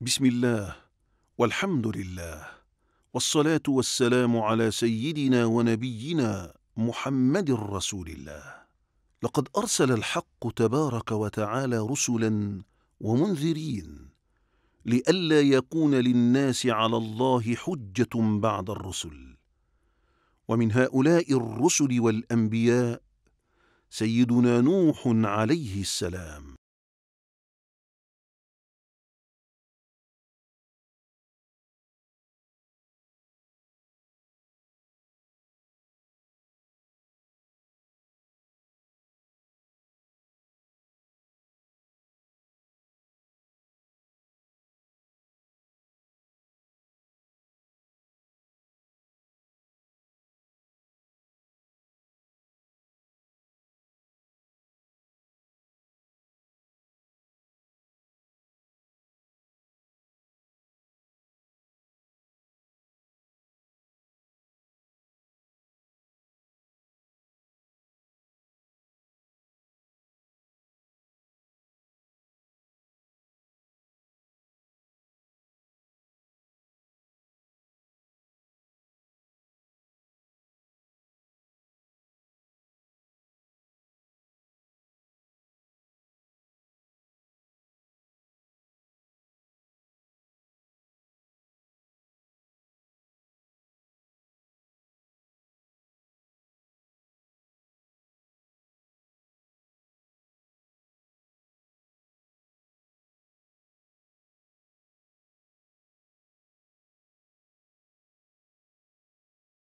بسم الله والحمد لله والصلاة والسلام على سيدنا ونبينا محمد رسول الله لقد أرسل الحق تبارك وتعالى رسلا ومنذرين لئلا يكون للناس على الله حجة بعد الرسل ومن هؤلاء الرسل والأنبياء سيدنا نوح عليه السلام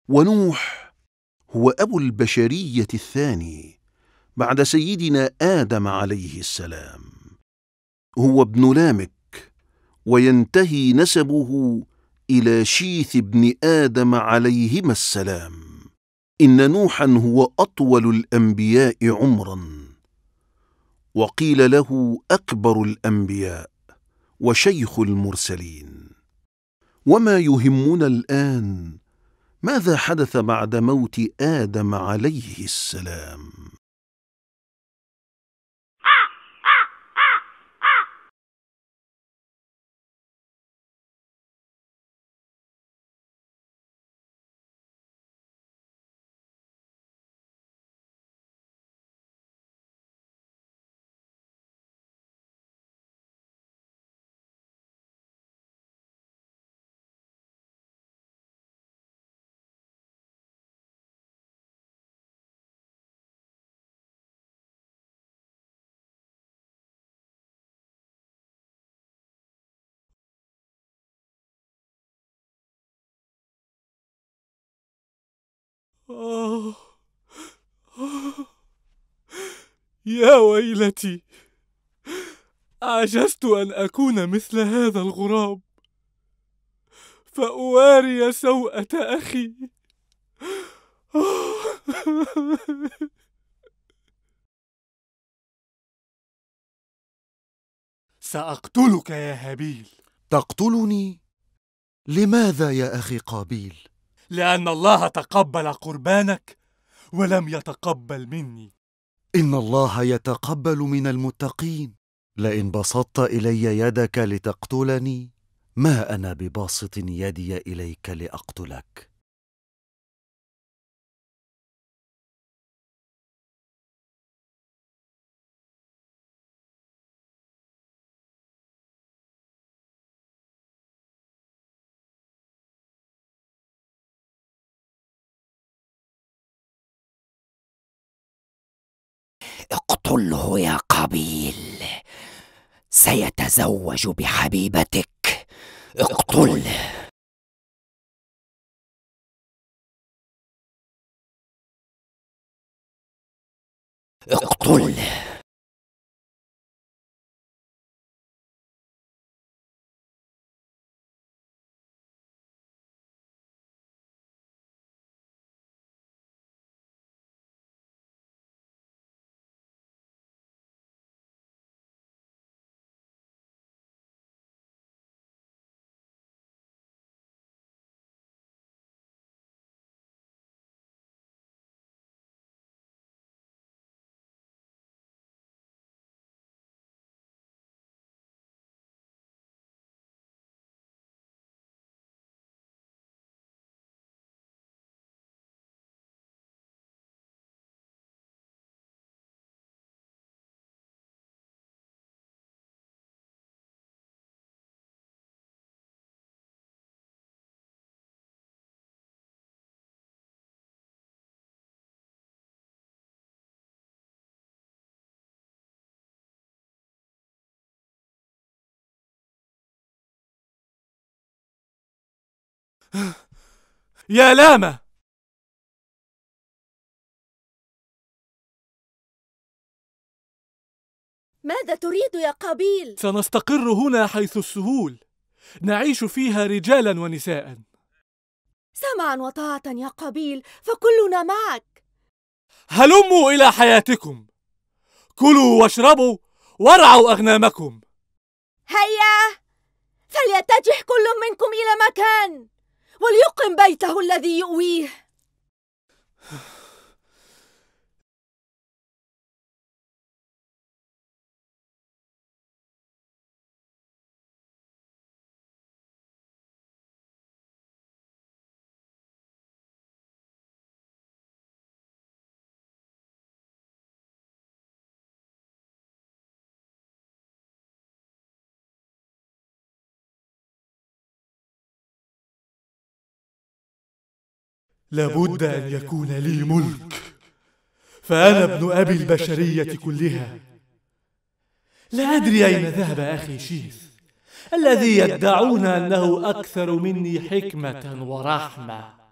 ونوح هو أبو البشرية الثاني بعد سيدنا آدم عليه السلام هو ابن لامك وينتهي نسبه إلى شيث ابن آدم عليهما السلام إن نوحا هو أطول الأنبياء عمرا وقيل له أكبر الأنبياء وشيخ المرسلين وما يهمنا الآن ماذا حدث بعد موت آدم عليه السلام؟ آه. يا ويلتي عجزت أن أكون مثل هذا الغراب فأواري سوءة أخي سأقتلك يا هابيل تقتلني لماذا يا أخي قابيل لان الله تقبل قربانك ولم يتقبل مني ان الله يتقبل من المتقين لئن بسطت الي يدك لتقتلني ما انا بباسط يدي اليك لاقتلك قبيل سيتزوج بحبيبتك اقتله اقتله يا لامة ماذا تريد يا قابيل؟ سنستقر هنا حيث السهول نعيش فيها رجالا ونساء سمعا وطاعة يا قابيل فكلنا معك هلموا إلى حياتكم كلوا واشربوا وارعوا أغنامكم هيا فليتجه كل منكم إلى مكان وليقم بيته الذي يؤويه لابد أن يكون لي ملك فأنا ابن أبي البشرية كلها لا أدري أين ذهب أخي شيث الذي يدعون أنه أكثر مني حكمة ورحمة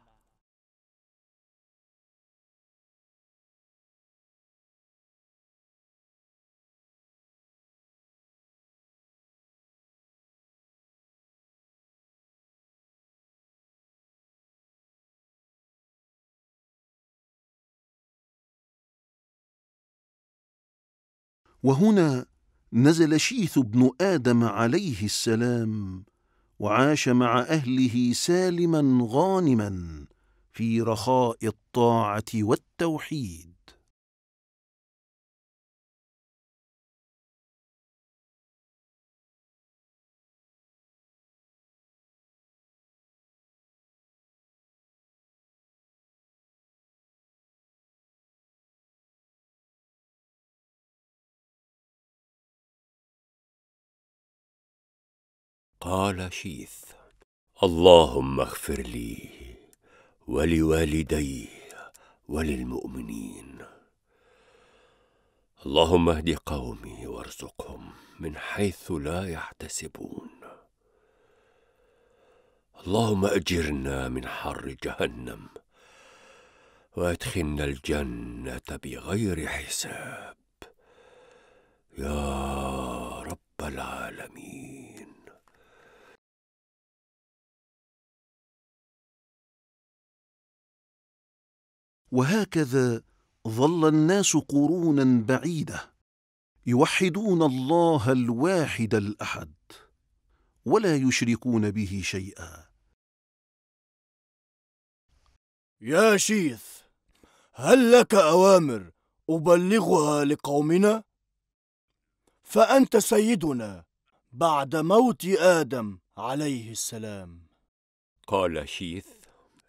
وهنا نزل شيث بن ادم عليه السلام وعاش مع اهله سالما غانما في رخاء الطاعه والتوحيد قال شيث اللهم اغفر لي ولوالدي وللمؤمنين اللهم اهد قومي وارزقهم من حيث لا يحتسبون اللهم اجرنا من حر جهنم وادخلنا الجنه بغير حساب يا رب العالمين وهكذا ظل الناس قرونا بعيده يوحدون الله الواحد الاحد ولا يشركون به شيئا يا شيث هل لك اوامر ابلغها لقومنا فانت سيدنا بعد موت ادم عليه السلام قال شيث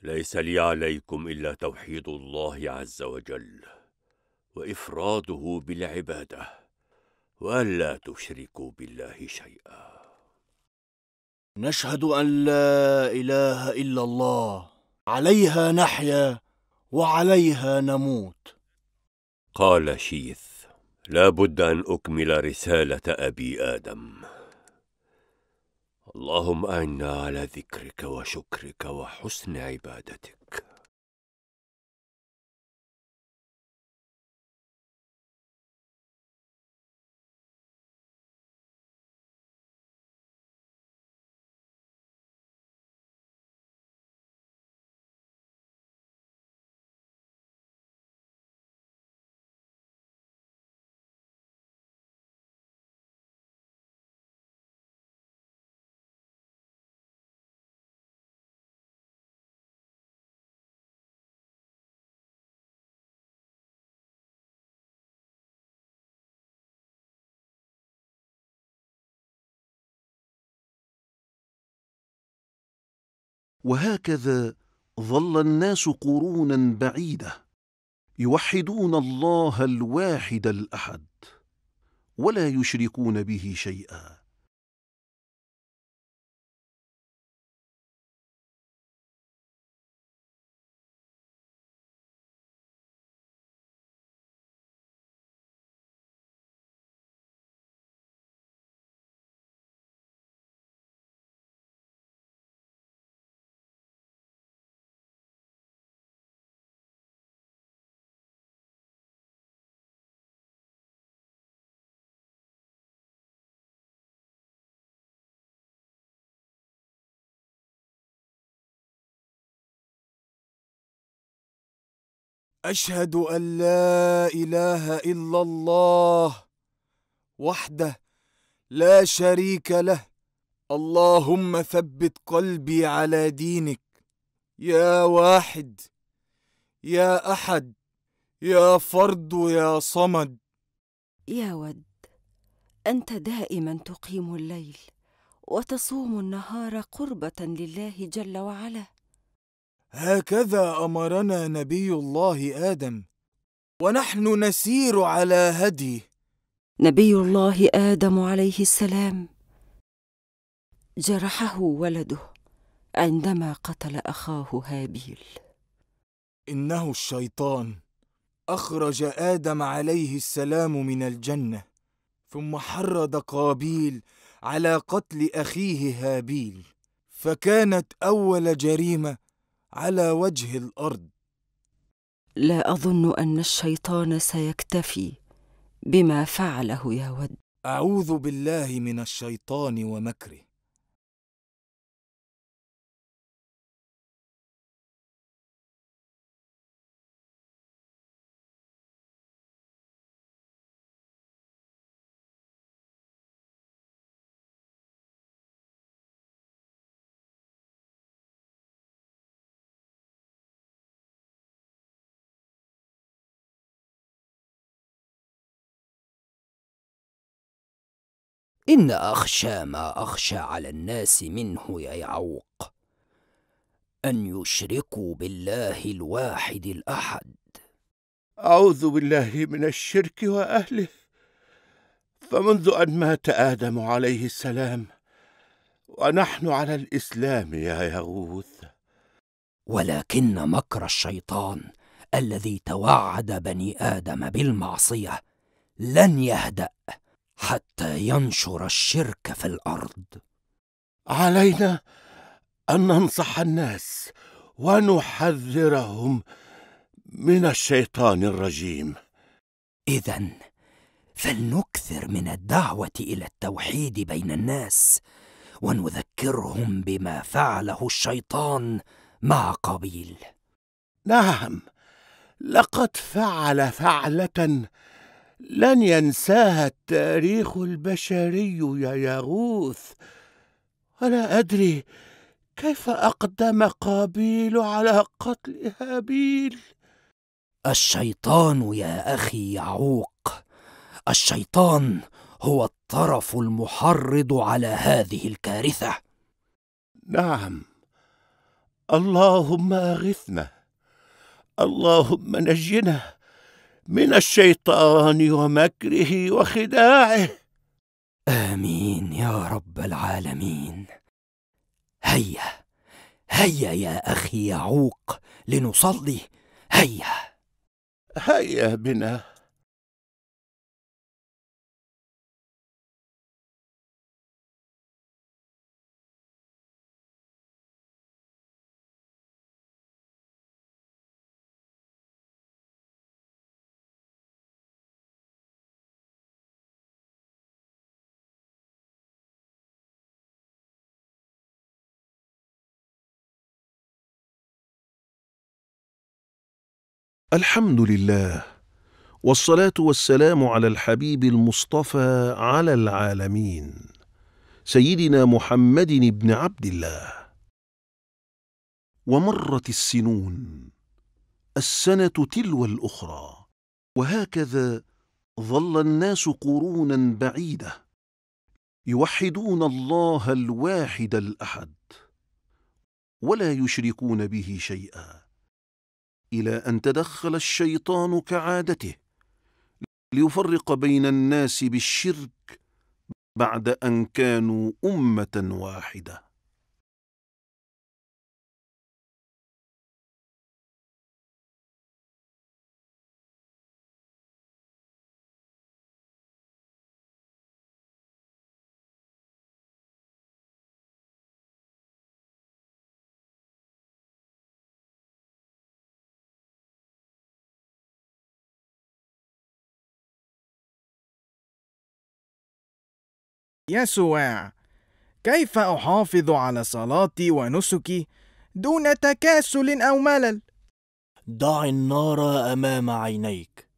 ليس لي عليكم إلا توحيد الله عز وجل وإفراده بالعبادة وألا تشركوا بالله شيئا نشهد أن لا إله إلا الله عليها نحيا وعليها نموت قال شيث لا بد أن أكمل رسالة أبي آدم اللهم أعنا على ذكرك وشكرك وحسن عبادتك وهكذا ظل الناس قرونا بعيده يوحدون الله الواحد الاحد ولا يشركون به شيئا اشهد ان لا اله الا الله وحده لا شريك له اللهم ثبت قلبي على دينك يا واحد يا احد يا فرد يا صمد يا ود انت دائما تقيم الليل وتصوم النهار قربه لله جل وعلا هكذا امرنا نبي الله ادم ونحن نسير على هديه نبي الله ادم عليه السلام جرحه ولده عندما قتل اخاه هابيل انه الشيطان اخرج ادم عليه السلام من الجنه ثم حرض قابيل على قتل اخيه هابيل فكانت اول جريمه على وجه الارض لا اظن ان الشيطان سيكتفي بما فعله يا ود اعوذ بالله من الشيطان ومكره إن أخشى ما أخشى على الناس منه يا يعوق أن يشركوا بالله الواحد الأحد أعوذ بالله من الشرك وأهله فمنذ أن مات آدم عليه السلام ونحن على الإسلام يا يغوث ولكن مكر الشيطان الذي توعد بني آدم بالمعصية لن يهدأ حتى ينشر الشرك في الارض علينا ان ننصح الناس ونحذرهم من الشيطان الرجيم اذا فلنكثر من الدعوه الى التوحيد بين الناس ونذكرهم بما فعله الشيطان مع قبيل نعم لقد فعل فعله لن ينساها التاريخ البشري يا ياغوث ولا أدري كيف أقدم قابيل على قتل هابيل الشيطان يا أخي يعوق الشيطان هو الطرف المحرض على هذه الكارثة نعم اللهم أغثنا اللهم نجنا من الشيطان ومكره وخداعه امين يا رب العالمين هيا هيا يا اخي يعوق لنصلي هيا هيا بنا الحمد لله والصلاه والسلام على الحبيب المصطفى على العالمين سيدنا محمد بن عبد الله ومرت السنون السنه تلو الاخرى وهكذا ظل الناس قرونا بعيده يوحدون الله الواحد الاحد ولا يشركون به شيئا إلى أن تدخل الشيطان كعادته ليفرق بين الناس بالشرك بعد أن كانوا أمة واحدة يسوع كيف احافظ على صلاتي ونسكي دون تكاسل او ملل ضع النار امام عينيك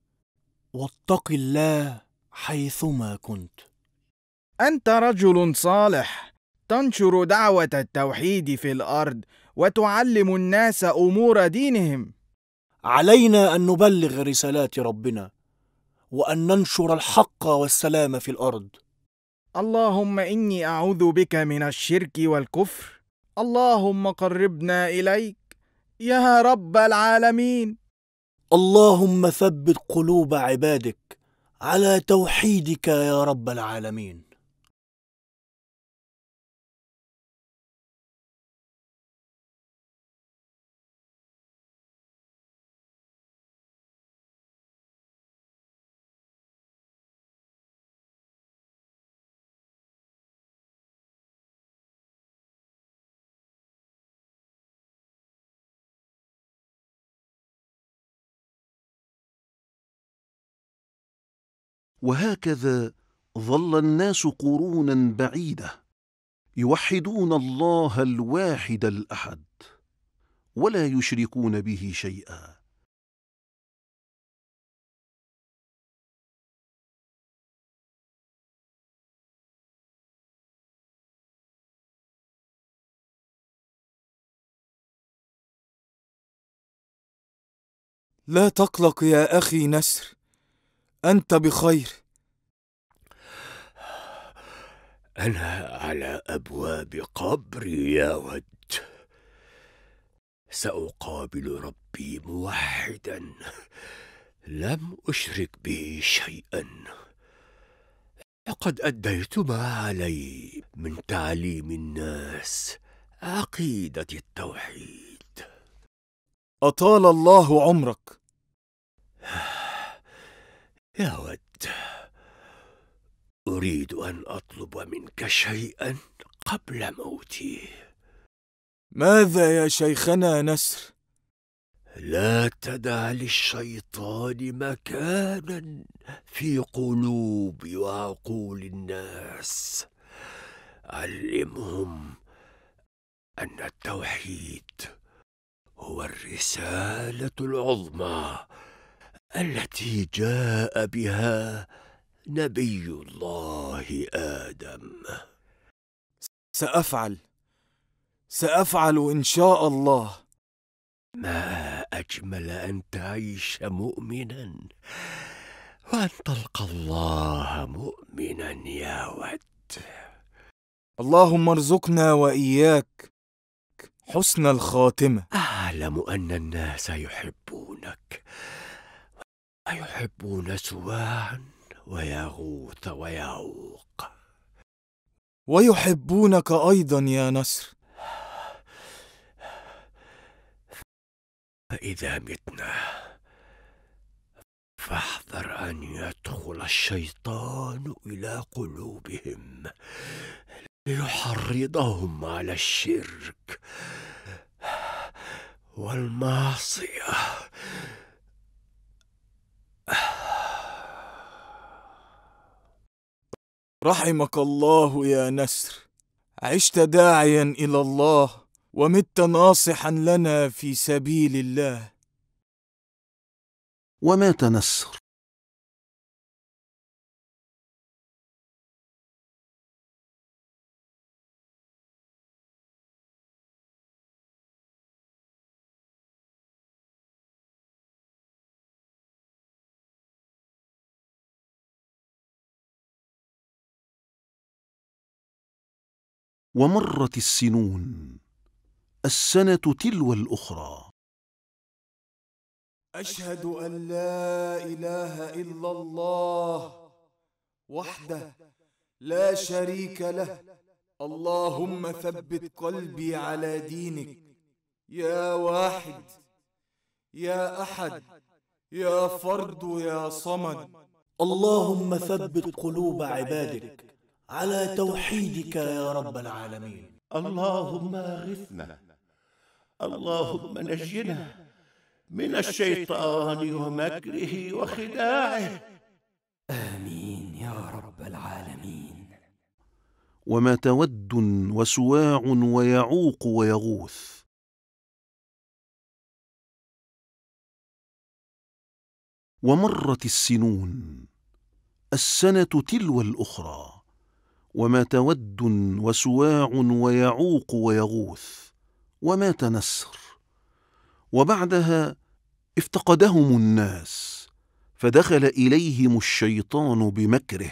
واتق الله حيثما كنت انت رجل صالح تنشر دعوه التوحيد في الارض وتعلم الناس امور دينهم علينا ان نبلغ رسالات ربنا وان ننشر الحق والسلام في الارض اللهم إني أعوذ بك من الشرك والكفر اللهم قربنا إليك يا رب العالمين اللهم ثبت قلوب عبادك على توحيدك يا رب العالمين وهكذا ظل الناس قرونا بعيده يوحدون الله الواحد الاحد ولا يشركون به شيئا لا تقلق يا اخي نسر أنت بخير أنا على أبواب قبري يا ود سأقابل ربي موحدا لم أشرك به شيئا لقد أديت ما علي من تعليم الناس عقيدة التوحيد أطال الله عمرك يا ود اريد ان اطلب منك شيئا قبل موتي ماذا يا شيخنا نسر لا تدع للشيطان مكانا في قلوب وعقول الناس علمهم ان التوحيد هو الرساله العظمى التي جاء بها نبي الله ادم سافعل سافعل ان شاء الله ما اجمل ان تعيش مؤمنا وان تلقى الله مؤمنا يا ود اللهم ارزقنا واياك حسن الخاتمه اعلم ان الناس يحبونك أيحبون سواعا ويغوث ويعوق ويحبونك أيضا يا نسر فإذا متنا فاحذر أن يدخل الشيطان إلى قلوبهم ليحرضهم على الشرك والمعصية رحمك الله يا نسر عشت داعيا الى الله ومت ناصحا لنا في سبيل الله ومات نسر ومرت السنون السنة تلو الأخرى أشهد أن لا إله إلا الله وحده لا شريك له اللهم ثبت قلبي على دينك يا واحد يا أحد يا فرد يا صمد اللهم ثبت قلوب عبادك على توحيدك يا رب العالمين اللهم اغثنا اللهم نجنا من الشيطان ومكره وخداعه امين يا رب العالمين وما تود وسواع ويعوق ويغوث ومرت السنون السنه تلو الاخرى ومات ود وسواع ويعوق ويغوث ومات نسر وبعدها افتقدهم الناس فدخل اليهم الشيطان بمكره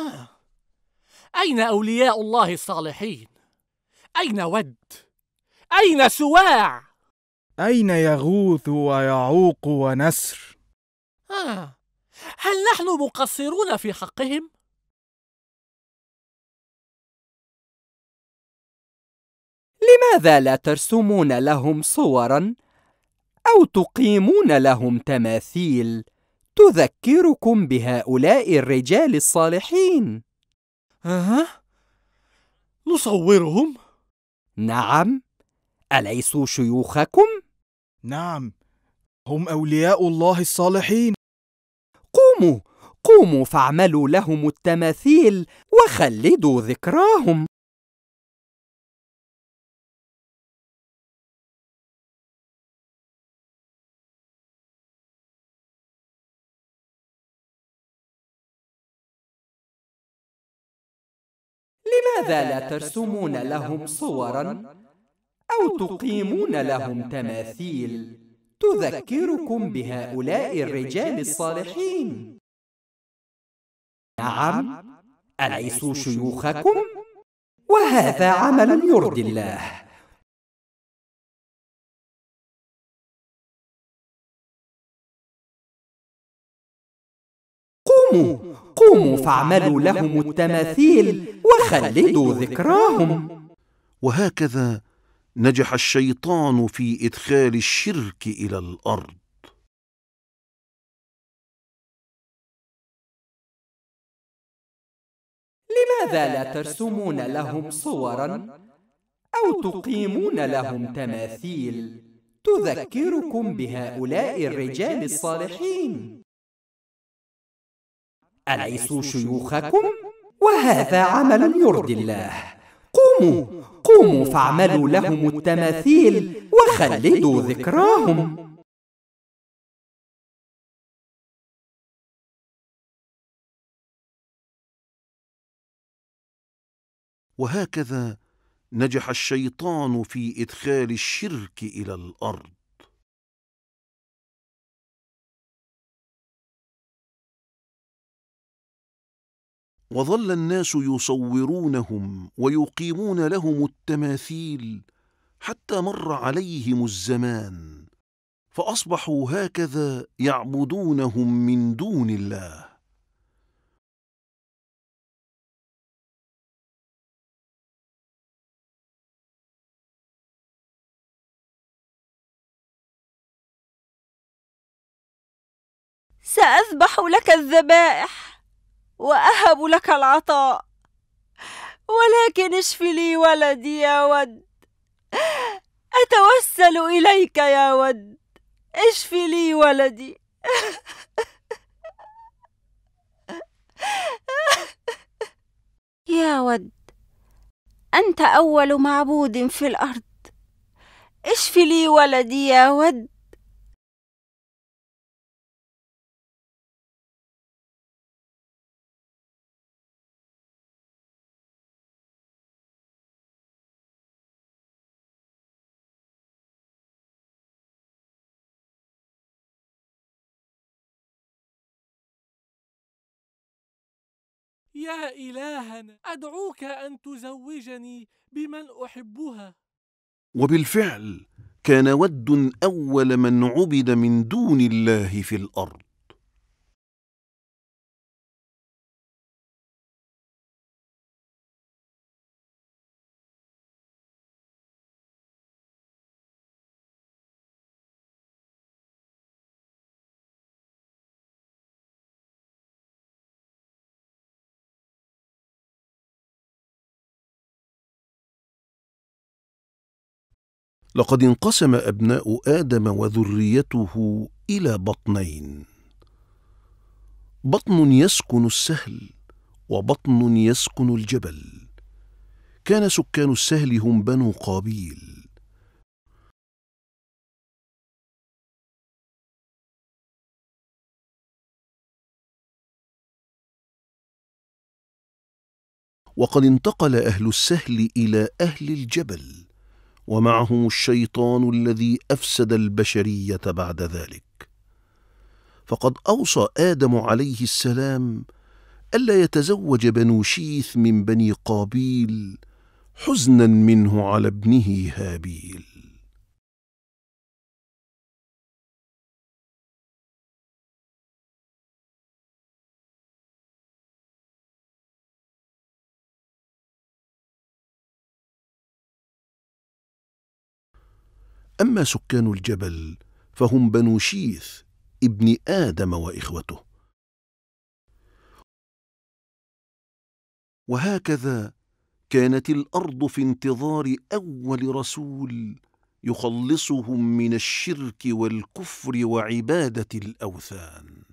آه. أين أولياء الله الصالحين؟ أين ود؟ أين سواع؟ أين يغوث ويعوق ونسر؟ آه. هل نحن مقصرون في حقهم؟ لماذا لا ترسمون لهم صورا أو تقيمون لهم تماثيل؟ تذكركم بهؤلاء الرجال الصالحين أه؟ نصورهم؟ نعم أليسوا شيوخكم؟ نعم هم أولياء الله الصالحين قوموا قوموا فاعملوا لهم التماثيل وخلدوا ذكراهم لماذا لا ترسمون لهم صورا أو تقيمون لهم تماثيل تذكركم بهؤلاء الرجال الصالحين نعم أليسوا شيوخكم؟ وهذا عمل يرضي الله قوموا قوموا فاعملوا لهم التماثيل خلدوا ذكراهم وهكذا نجح الشيطان في إدخال الشرك إلى الأرض لماذا لا ترسمون لهم صورا أو تقيمون لهم تماثيل تذكركم بهؤلاء الرجال الصالحين أليسوا شيوخكم؟ وهذا عمل يرضي الله قوموا قوموا فاعملوا لهم التماثيل وخلدوا ذكراهم وهكذا نجح الشيطان في ادخال الشرك الى الارض وظل الناس يصورونهم ويقيمون لهم التماثيل حتى مر عليهم الزمان فاصبحوا هكذا يعبدونهم من دون الله ساذبح لك الذبائح وأهب لك العطاء ولكن اشف لي ولدي يا ود أتوسل إليك يا ود اشف لي ولدي يا ود أنت أول معبود في الأرض اشف لي ولدي يا ود يا إلهنا أدعوك أن تزوجني بمن أحبها وبالفعل كان ود أول من عبد من دون الله في الأرض لقد انقسم أبناء آدم وذريته إلى بطنين بطن يسكن السهل وبطن يسكن الجبل كان سكان السهل هم بنو قابيل وقد انتقل أهل السهل إلى أهل الجبل ومعهم الشيطان الذي أفسد البشرية بعد ذلك فقد أوصى آدم عليه السلام ألا يتزوج بنو شيث من بني قابيل حزنا منه على ابنه هابيل أما سكان الجبل فهم بنو شيث ابن آدم وإخوته وهكذا كانت الأرض في انتظار أول رسول يخلصهم من الشرك والكفر وعبادة الأوثان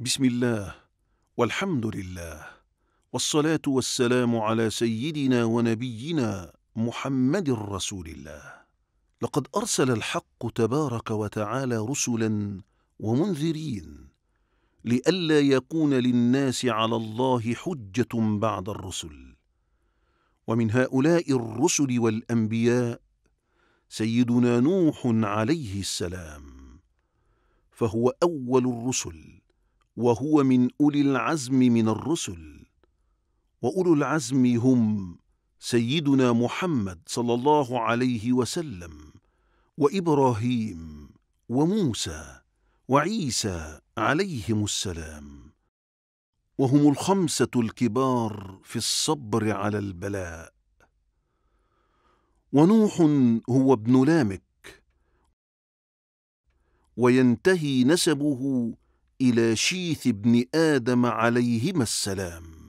بسم الله والحمد لله والصلاه والسلام على سيدنا ونبينا محمد رسول الله لقد ارسل الحق تبارك وتعالى رسلا ومنذرين لئلا يكون للناس على الله حجه بعد الرسل ومن هؤلاء الرسل والانبياء سيدنا نوح عليه السلام فهو اول الرسل وهو من اولي العزم من الرسل واولو العزم هم سيدنا محمد صلى الله عليه وسلم وابراهيم وموسى وعيسى عليهم السلام وهم الخمسه الكبار في الصبر على البلاء ونوح هو ابن لامك وينتهي نسبه إلى شيث بن آدم عليهما السلام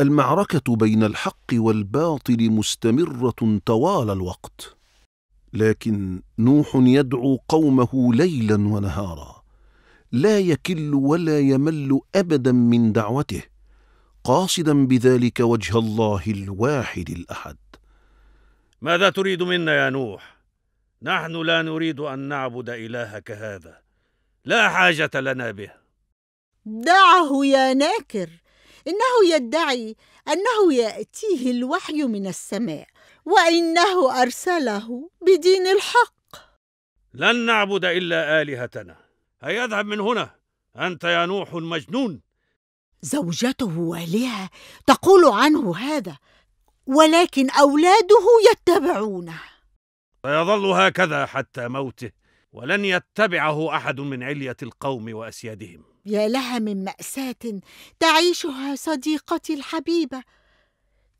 المعركة بين الحق والباطل مستمرة طوال الوقت لكن نوح يدعو قومه ليلا ونهارا لا يكل ولا يمل ابدا من دعوته قاصدا بذلك وجه الله الواحد الاحد ماذا تريد منا يا نوح نحن لا نريد ان نعبد الهك هذا لا حاجه لنا به دعه يا ناكر انه يدعي انه ياتيه الوحي من السماء وانه ارسله بدين الحق لن نعبد الا الهتنا هيا اذهب من هنا انت يا نوح المجنون زوجته والهه تقول عنه هذا ولكن اولاده يتبعونه سيظل هكذا حتى موته ولن يتبعه احد من عليه القوم واسيادهم يا لها من ماساه تعيشها صديقتي الحبيبه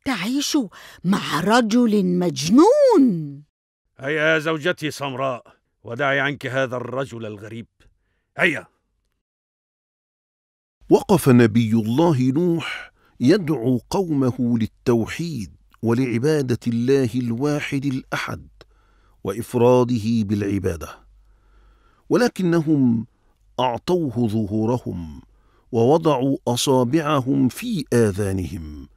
تعيش مع رجل مجنون هيا يا زوجتي سمراء ودعي عنك هذا الرجل الغريب هيا وقف نبي الله نوح يدعو قومه للتوحيد ولعباده الله الواحد الاحد وافراده بالعباده ولكنهم اعطوه ظهورهم ووضعوا اصابعهم في اذانهم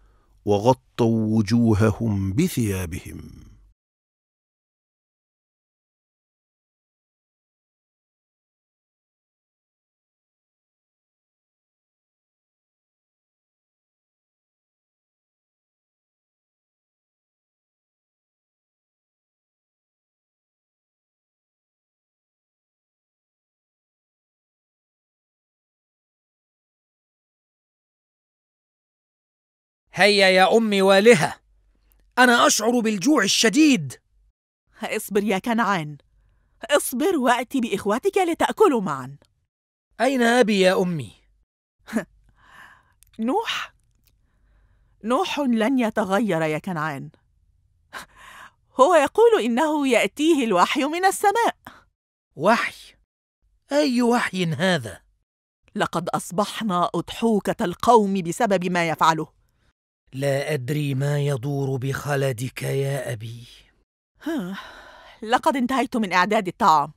وغطوا وجوههم بثيابهم هيا يا أمي والهة أنا أشعر بالجوع الشديد اصبر يا كنعان اصبر وأتي بإخوتك لتأكلوا معا أين أبي يا أمي؟ نوح نوح لن يتغير يا كنعان هو يقول إنه يأتيه الوحي من السماء وحي؟ أي وحي هذا؟ لقد أصبحنا أضحوكة القوم بسبب ما يفعله لا أدري ما يدور بخلدك يا أبي لقد انتهيت من إعداد الطعام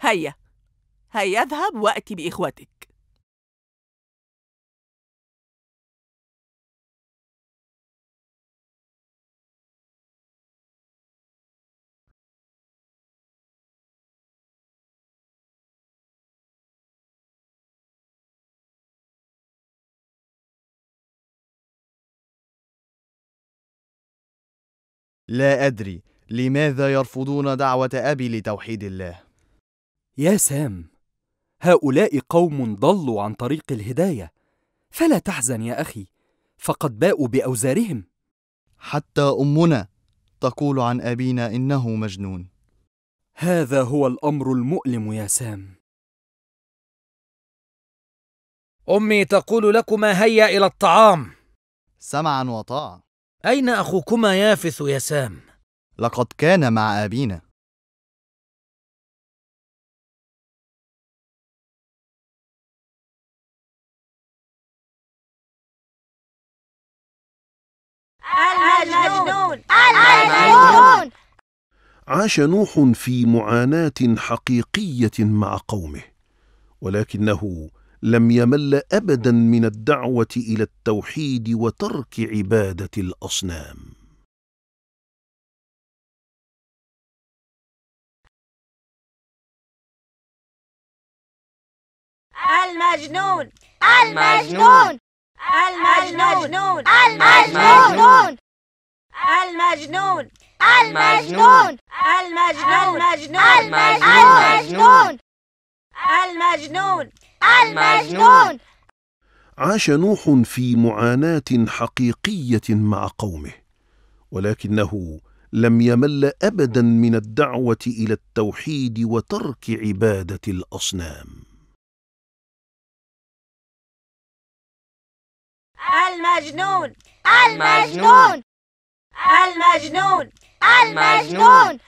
هيا هيا اذهب وأتي بإخوتك لا أدري لماذا يرفضون دعوة أبي لتوحيد الله يا سام هؤلاء قوم ضلوا عن طريق الهداية فلا تحزن يا أخي فقد باءوا بأوزارهم حتى أمنا تقول عن أبينا إنه مجنون هذا هو الأمر المؤلم يا سام أمي تقول لكما هيا إلى الطعام سمعا وطاعة. أين أخوكما يافث يا سام؟ لقد كان مع أبينا المجنون المجنون عاش نوح في معاناة حقيقية مع قومه ولكنه لم يمل أبدا من الدعوة إلى التوحيد وترك عبادة الأصنام المجنون المجنون المجنون المجنون المجنون المجنون المجنون المجنون المجنون المجنون المجنون عاش نوح في معاناه حقيقيه مع قومه ولكنه لم يمل ابدا من الدعوه الى التوحيد وترك عباده الاصنام المجنون المجنون المجنون المجنون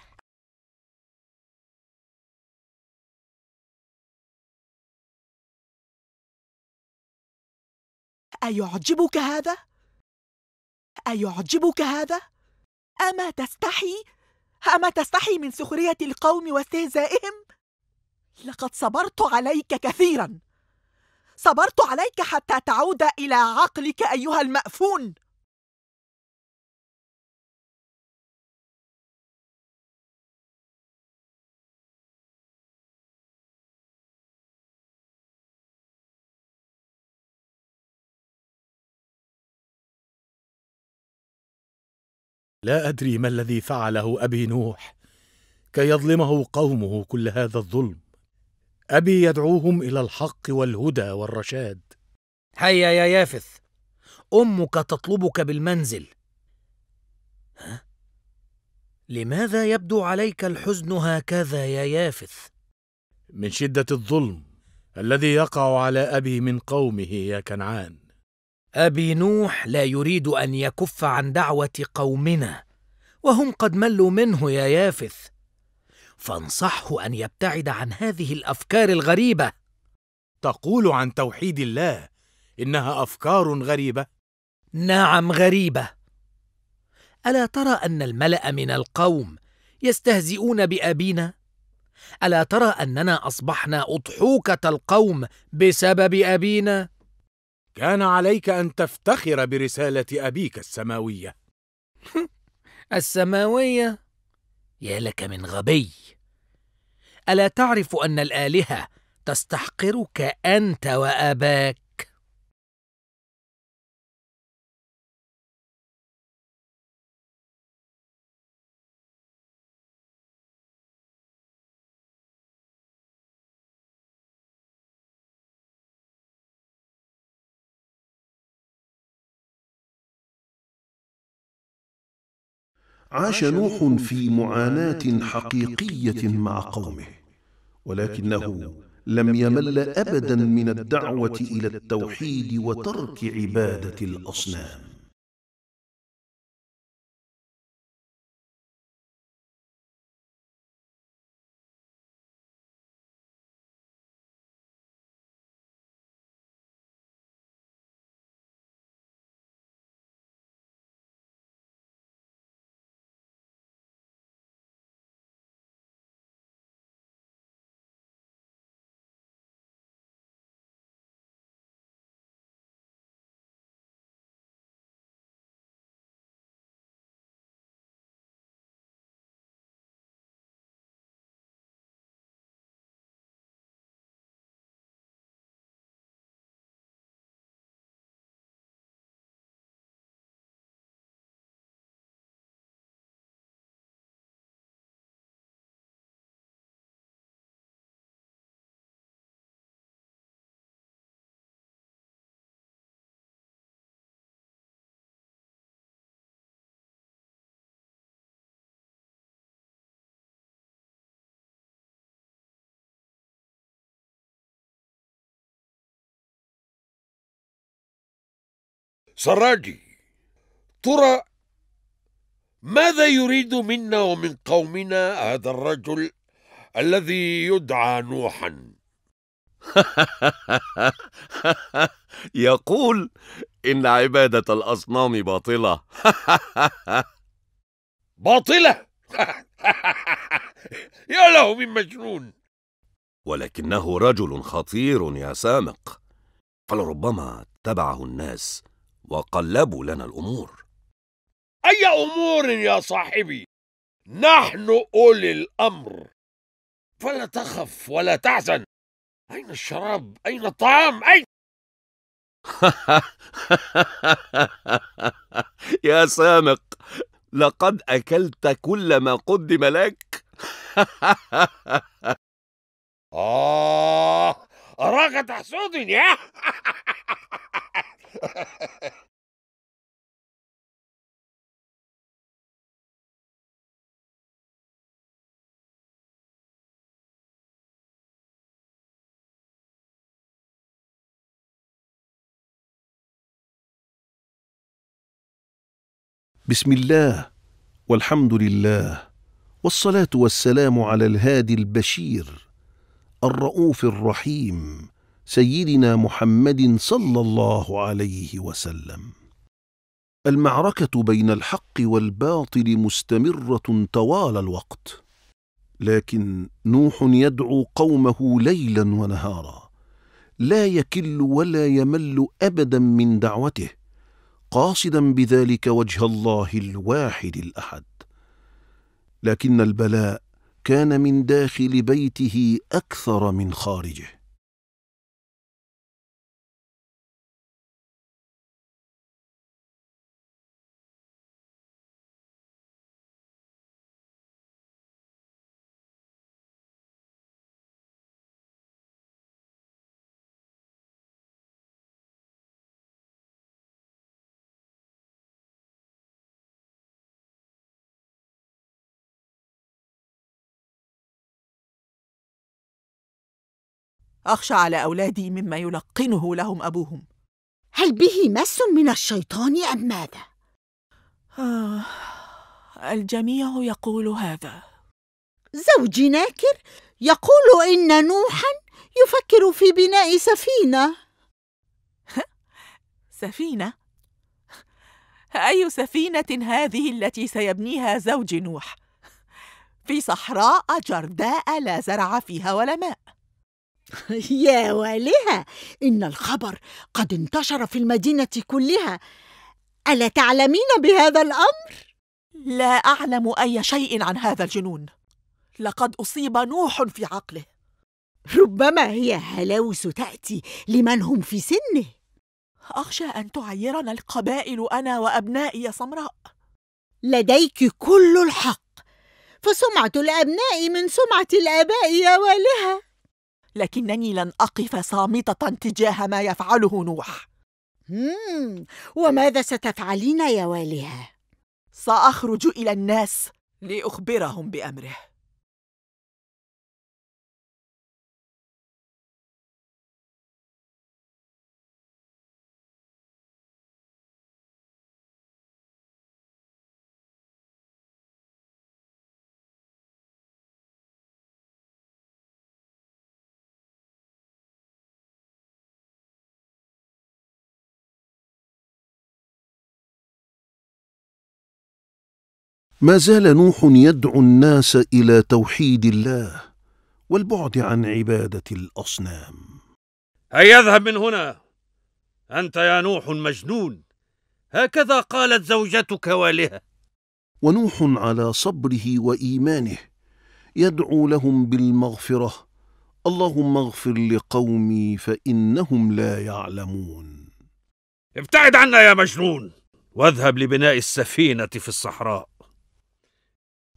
أيعجبك هذا؟ أيعجبك هذا؟ أما تستحي؟ أما تستحي من سخرية القوم واستهزائهم؟ لقد صبرت عليك كثيرا صبرت عليك حتى تعود إلى عقلك أيها المأفون لا أدري ما الذي فعله أبي نوح كي يظلمه قومه كل هذا الظلم أبي يدعوهم إلى الحق والهدى والرشاد هيا يا يافث أمك تطلبك بالمنزل ها؟ لماذا يبدو عليك الحزن هكذا يا يافث من شدة الظلم الذي يقع على أبي من قومه يا كنعان ابي نوح لا يريد ان يكف عن دعوه قومنا وهم قد ملوا منه يا يافث فانصحه ان يبتعد عن هذه الافكار الغريبه تقول عن توحيد الله انها افكار غريبه نعم غريبه الا ترى ان الملا من القوم يستهزئون بابينا الا ترى اننا اصبحنا اضحوكه القوم بسبب ابينا كان عليك أن تفتخر برسالة أبيك السماوية السماوية؟ يا لك من غبي ألا تعرف أن الآلهة تستحقرك أنت وآباك عاش نوح في معاناة حقيقية مع قومه ولكنه لم يمل أبدا من الدعوة إلى التوحيد وترك عبادة الأصنام سراجي ترى ماذا يريد منا ومن قومنا هذا الرجل الذي يدعى نوحا يقول ان عباده الاصنام باطله باطله يا له من مجنون ولكنه رجل خطير يا سامق فلربما تبعه الناس وقلبوا لنا الأمور أي أمور يا صاحبي؟ نحن أولي الأمر فلا تخف ولا تحزن أين الشراب؟ أين الطعام؟ أين؟ يا سامق لقد أكلت كل ما قدم لك آه أراك تحسدني بسم الله والحمد لله والصلاه والسلام على الهادي البشير الرؤوف الرحيم سيدنا محمد صلى الله عليه وسلم المعركه بين الحق والباطل مستمره طوال الوقت لكن نوح يدعو قومه ليلا ونهارا لا يكل ولا يمل ابدا من دعوته قاصدا بذلك وجه الله الواحد الاحد لكن البلاء كان من داخل بيته اكثر من خارجه أخشى على أولادي مما يلقنه لهم أبوهم هل به مس من الشيطان أم ماذا؟ آه الجميع يقول هذا زوجي ناكر يقول إن نوحا يفكر في بناء سفينة سفينة؟ أي سفينة هذه التي سيبنيها زوج نوح؟ في صحراء جرداء لا زرع فيها ولا ماء يا والها إن الخبر قد انتشر في المدينة كلها ألا تعلمين بهذا الأمر؟ لا أعلم أي شيء عن هذا الجنون لقد أصيب نوح في عقله ربما هي هلاوس تأتي لمن هم في سنه أخشى أن تعيرنا القبائل أنا وأبنائي يا سمراء لديك كل الحق فسمعة الأبناء من سمعة الآباء يا والها لكنني لن أقف صامتة تجاه ما يفعله نوح مم. وماذا ستفعلين يا والهة؟ سأخرج إلى الناس لأخبرهم بأمره ما زال نوح يدعو الناس الى توحيد الله والبعد عن عباده الاصنام هيا اذهب من هنا انت يا نوح مجنون هكذا قالت زوجتك والها ونوح على صبره وايمانه يدعو لهم بالمغفره اللهم اغفر لقومي فانهم لا يعلمون ابتعد عنا يا مجنون واذهب لبناء السفينه في الصحراء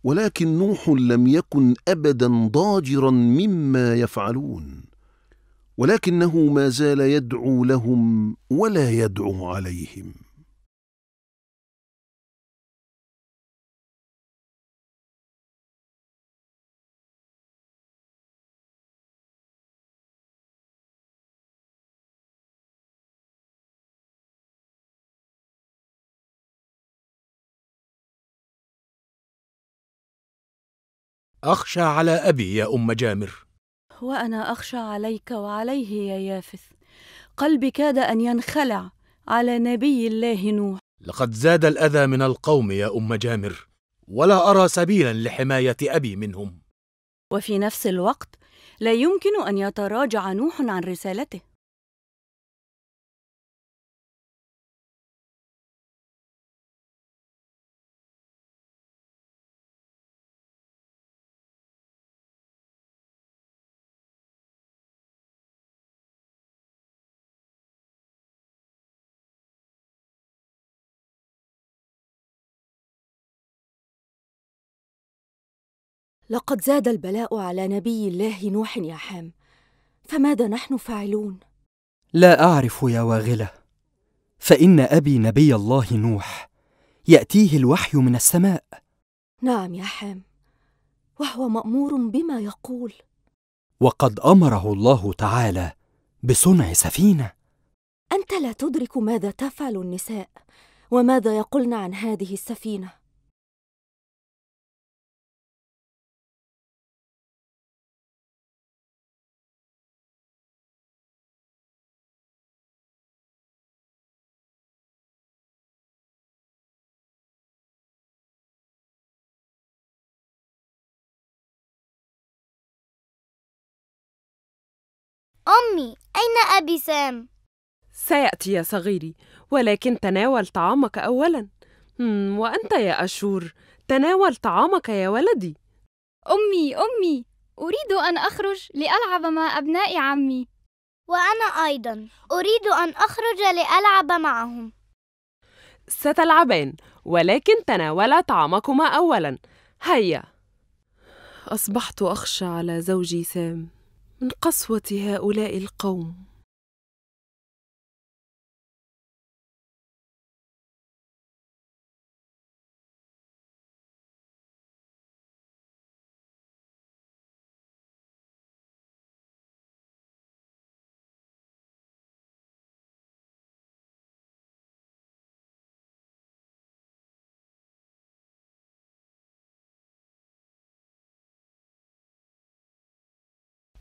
ولكن نوح لم يكن أبدا ضاجرا مما يفعلون ولكنه ما زال يدعو لهم ولا يدعو عليهم أخشى على أبي يا أم جامر وأنا أخشى عليك وعليه يا يافث قلبي كاد أن ينخلع على نبي الله نوح لقد زاد الأذى من القوم يا أم جامر ولا أرى سبيلا لحماية أبي منهم وفي نفس الوقت لا يمكن أن يتراجع نوح عن رسالته لقد زاد البلاء على نبي الله نوح يا حام فماذا نحن فاعلون لا اعرف يا واغله فان ابي نبي الله نوح ياتيه الوحي من السماء نعم يا حام وهو مامور بما يقول وقد امره الله تعالى بصنع سفينه انت لا تدرك ماذا تفعل النساء وماذا يقولن عن هذه السفينه أمي أين أبي سام؟ سيأتي يا صغيري ولكن تناول طعامك أولا وأنت يا أشور تناول طعامك يا ولدي أمي أمي أريد أن أخرج لألعب مع أبناء عمي وأنا أيضا أريد أن أخرج لألعب معهم ستلعبان ولكن تناولا طعامكما أولا هيا أصبحت أخشى على زوجي سام من قسوة هؤلاء القوم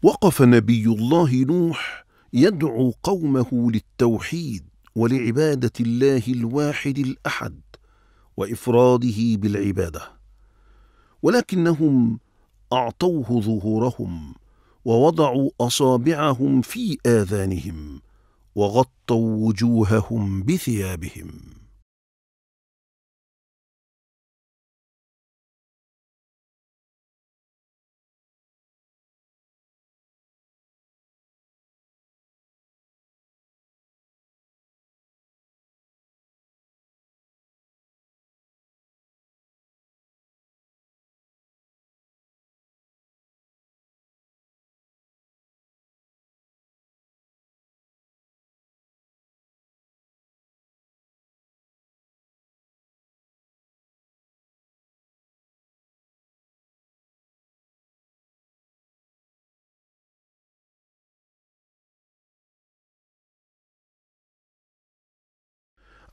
وقف نبي الله نوح يدعو قومه للتوحيد ولعبادة الله الواحد الأحد وإفراده بالعبادة ولكنهم أعطوه ظهورهم ووضعوا أصابعهم في آذانهم وغطوا وجوههم بثيابهم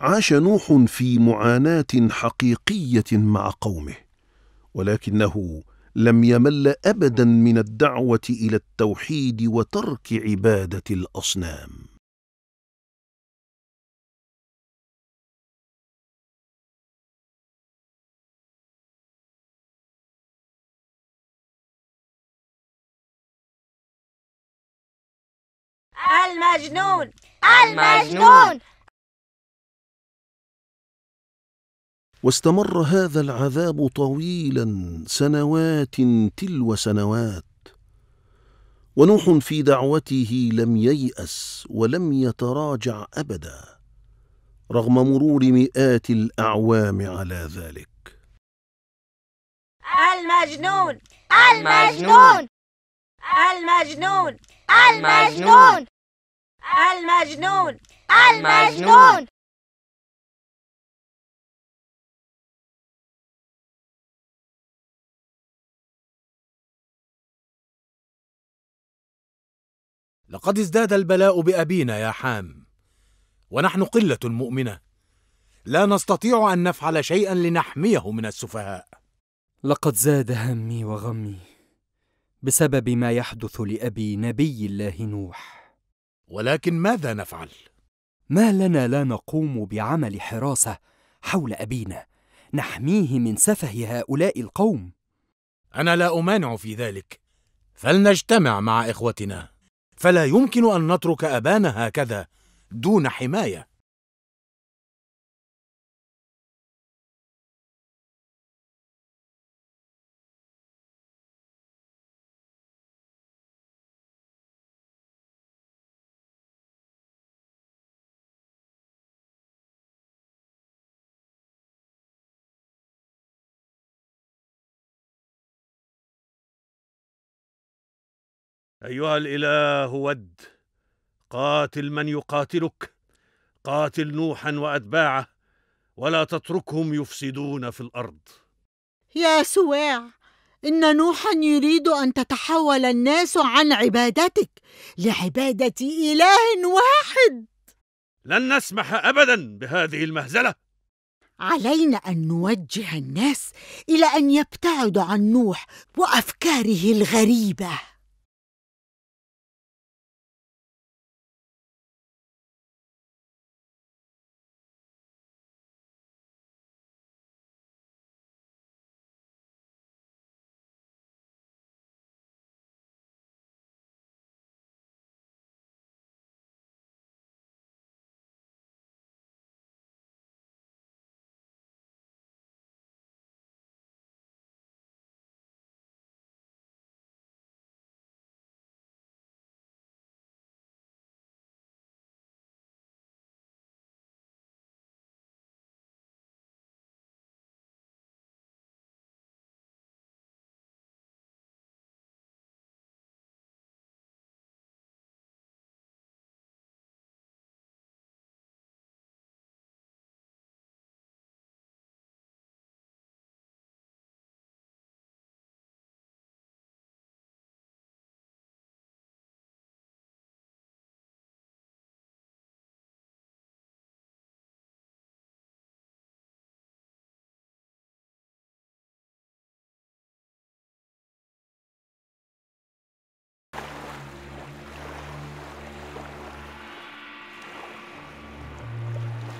عاش نوح في معاناه حقيقيه مع قومه ولكنه لم يمل ابدا من الدعوه الى التوحيد وترك عباده الاصنام المجنون المجنون واستمر هذا العذاب طويلا سنوات تلو سنوات ونوح في دعوته لم ييأس ولم يتراجع أبدا رغم مرور مئات الأعوام على ذلك المجنون المجنون المجنون المجنون المجنون المجنون لقد ازداد البلاء بأبينا يا حام ونحن قلة مؤمنة لا نستطيع أن نفعل شيئا لنحميه من السفهاء لقد زاد همي وغمي بسبب ما يحدث لأبي نبي الله نوح ولكن ماذا نفعل؟ ما لنا لا نقوم بعمل حراسة حول أبينا نحميه من سفه هؤلاء القوم أنا لا أمانع في ذلك فلنجتمع مع إخوتنا فلا يمكن ان نترك ابانا هكذا دون حمايه ايها الاله ود قاتل من يقاتلك قاتل نوحا واتباعه ولا تتركهم يفسدون في الارض يا سواع ان نوحا يريد ان تتحول الناس عن عبادتك لعباده اله واحد لن نسمح ابدا بهذه المهزله علينا ان نوجه الناس الى ان يبتعدوا عن نوح وافكاره الغريبه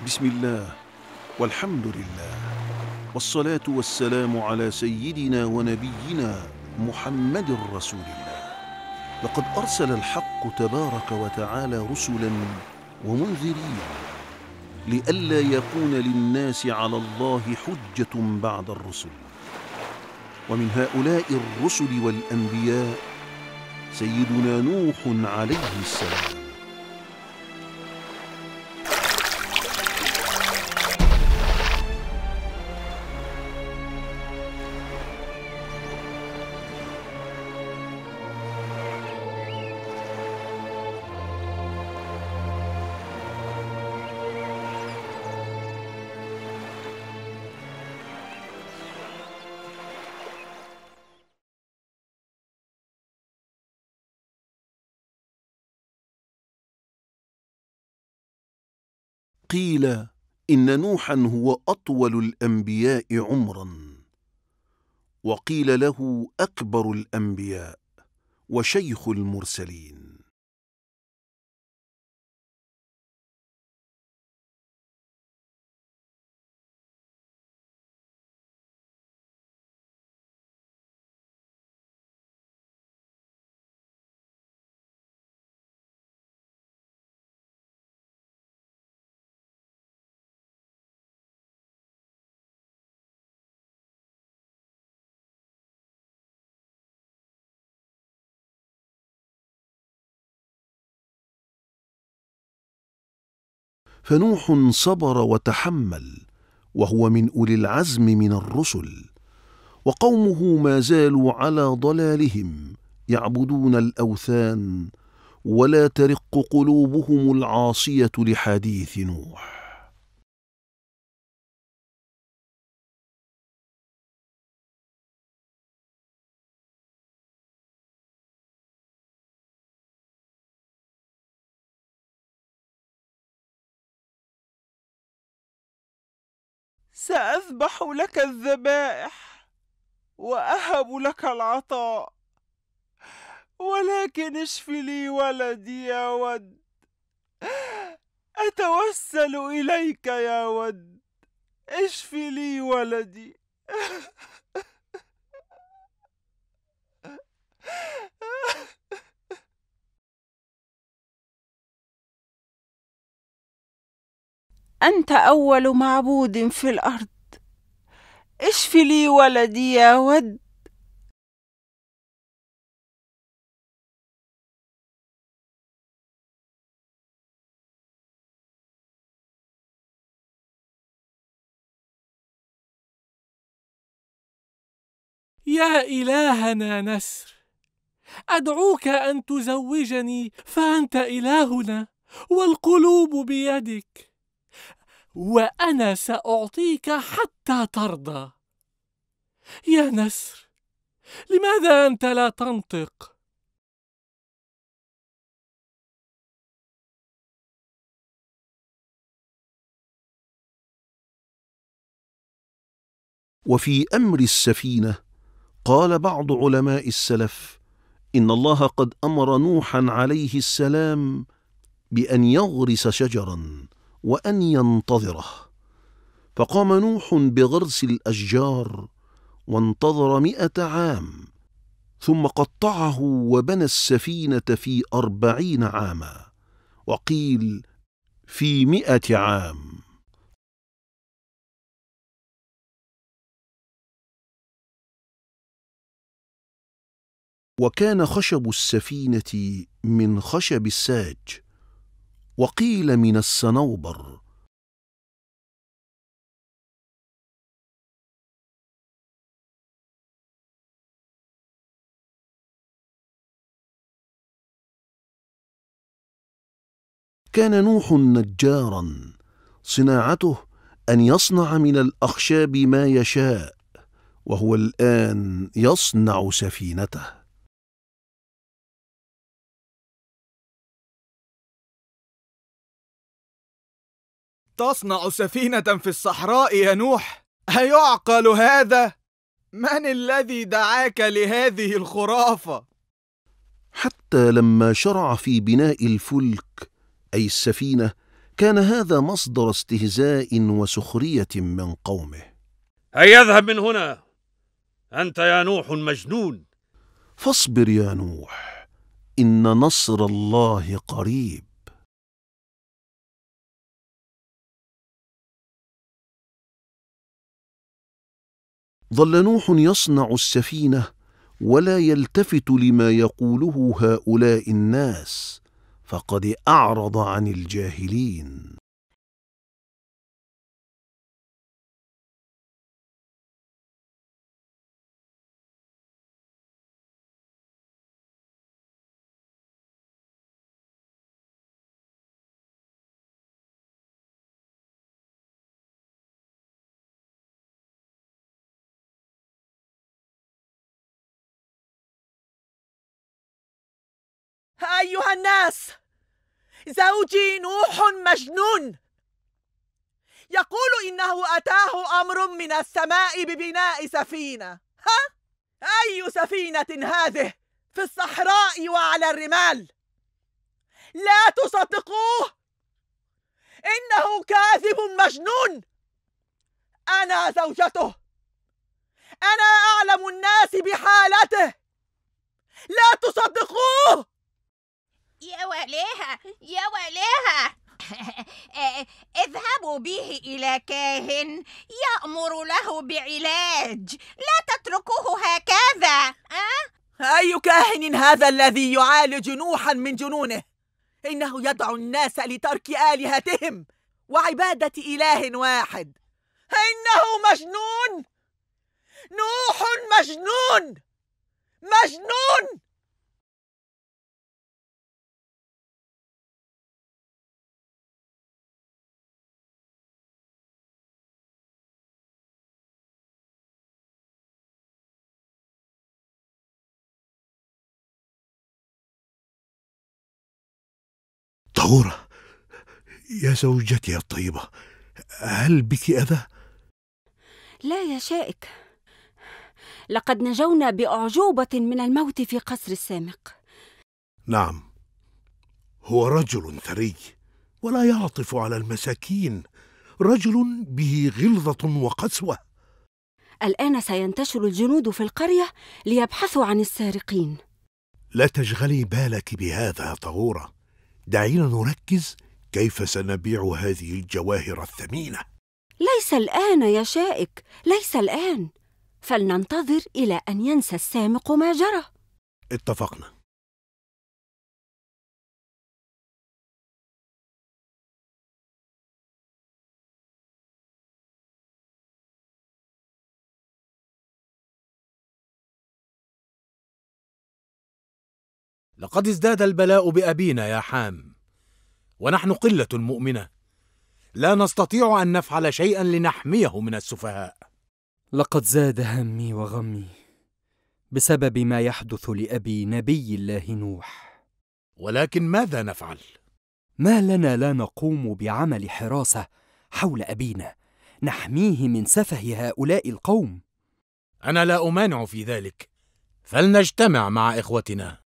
بسم الله والحمد لله والصلاة والسلام على سيدنا ونبينا محمد رسول الله لقد أرسل الحق تبارك وتعالى رسلا ومنذرين لئلا يكون للناس على الله حجة بعد الرسل ومن هؤلاء الرسل والأنبياء سيدنا نوح عليه السلام قيل إن نوحا هو أطول الأنبياء عمرا وقيل له أكبر الأنبياء وشيخ المرسلين فنوح صبر وتحمل وهو من اولي العزم من الرسل وقومه ما زالوا على ضلالهم يعبدون الاوثان ولا ترق قلوبهم العاصيه لحديث نوح ساذبح لك الذبائح واهب لك العطاء ولكن اشف لي ولدي يا ود اتوسل اليك يا ود اشف لي ولدي أنت أول معبود في الأرض اشف لي ولدي يا ود يا إلهنا نسر أدعوك أن تزوجني فأنت إلهنا والقلوب بيدك وانا ساعطيك حتى ترضى يا نسر لماذا انت لا تنطق وفي امر السفينه قال بعض علماء السلف ان الله قد امر نوحا عليه السلام بان يغرس شجرا وأن ينتظره فقام نوح بغرس الأشجار وانتظر مئة عام ثم قطعه وبنى السفينة في أربعين عاما وقيل في مئة عام وكان خشب السفينة من خشب الساج وقيل من الصنوبر كان نوح نجارا صناعته ان يصنع من الاخشاب ما يشاء وهو الان يصنع سفينته تصنع سفينة في الصحراء يا نوح أيعقل هذا؟ من الذي دعاك لهذه الخرافة؟ حتى لما شرع في بناء الفلك أي السفينة كان هذا مصدر استهزاء وسخرية من قومه هيا اذهب من هنا أنت يا نوح مجنون فاصبر يا نوح إن نصر الله قريب ظل نوح يصنع السفينه ولا يلتفت لما يقوله هؤلاء الناس فقد اعرض عن الجاهلين أيها الناس زوجي نوح مجنون يقول إنه أتاه أمر من السماء ببناء سفينة ها؟ أي سفينة هذه في الصحراء وعلى الرمال لا تصدقوه إنه كاذب مجنون أنا زوجته أنا أعلم الناس بحالته لا تصدقوه يا ويلها يا ويلها آه، اذهبوا به إلى كاهن يأمر له بعلاج لا تتركوه هكذا أه؟ أي كاهن هذا الذي يعالج نوحا من جنونه إنه يدعو الناس لترك آلهتهم وعبادة إله واحد إنه مجنون نوح مجنون مجنون معوره يا زوجتي الطيبه هل بك اذى لا يا شائك لقد نجونا باعجوبه من الموت في قصر السامق نعم هو رجل ثري ولا يعطف على المساكين رجل به غلظه وقسوه الان سينتشر الجنود في القريه ليبحثوا عن السارقين لا تشغلي بالك بهذا طهوره دعينا نركز كيف سنبيع هذه الجواهر الثمينة ليس الآن يا شائك ليس الآن فلننتظر إلى أن ينسى السامق ما جرى اتفقنا لقد ازداد البلاء بابينا يا حام ونحن قله مؤمنه لا نستطيع ان نفعل شيئا لنحميه من السفهاء لقد زاد همي وغمي بسبب ما يحدث لابي نبي الله نوح ولكن ماذا نفعل ما لنا لا نقوم بعمل حراسه حول ابينا نحميه من سفه هؤلاء القوم انا لا امانع في ذلك فلنجتمع مع اخوتنا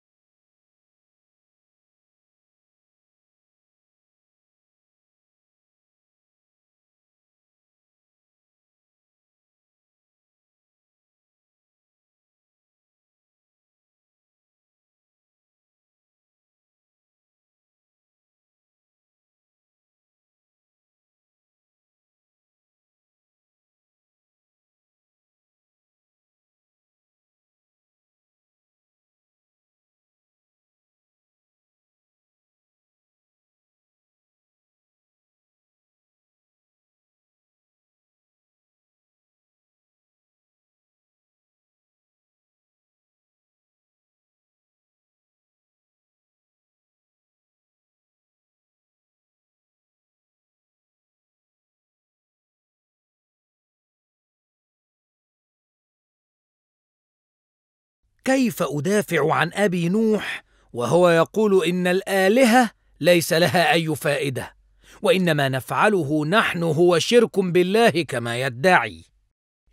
كيف أدافع عن أبي نوح وهو يقول إن الآلهة ليس لها أي فائدة وإنما نفعله نحن هو شرك بالله كما يدعي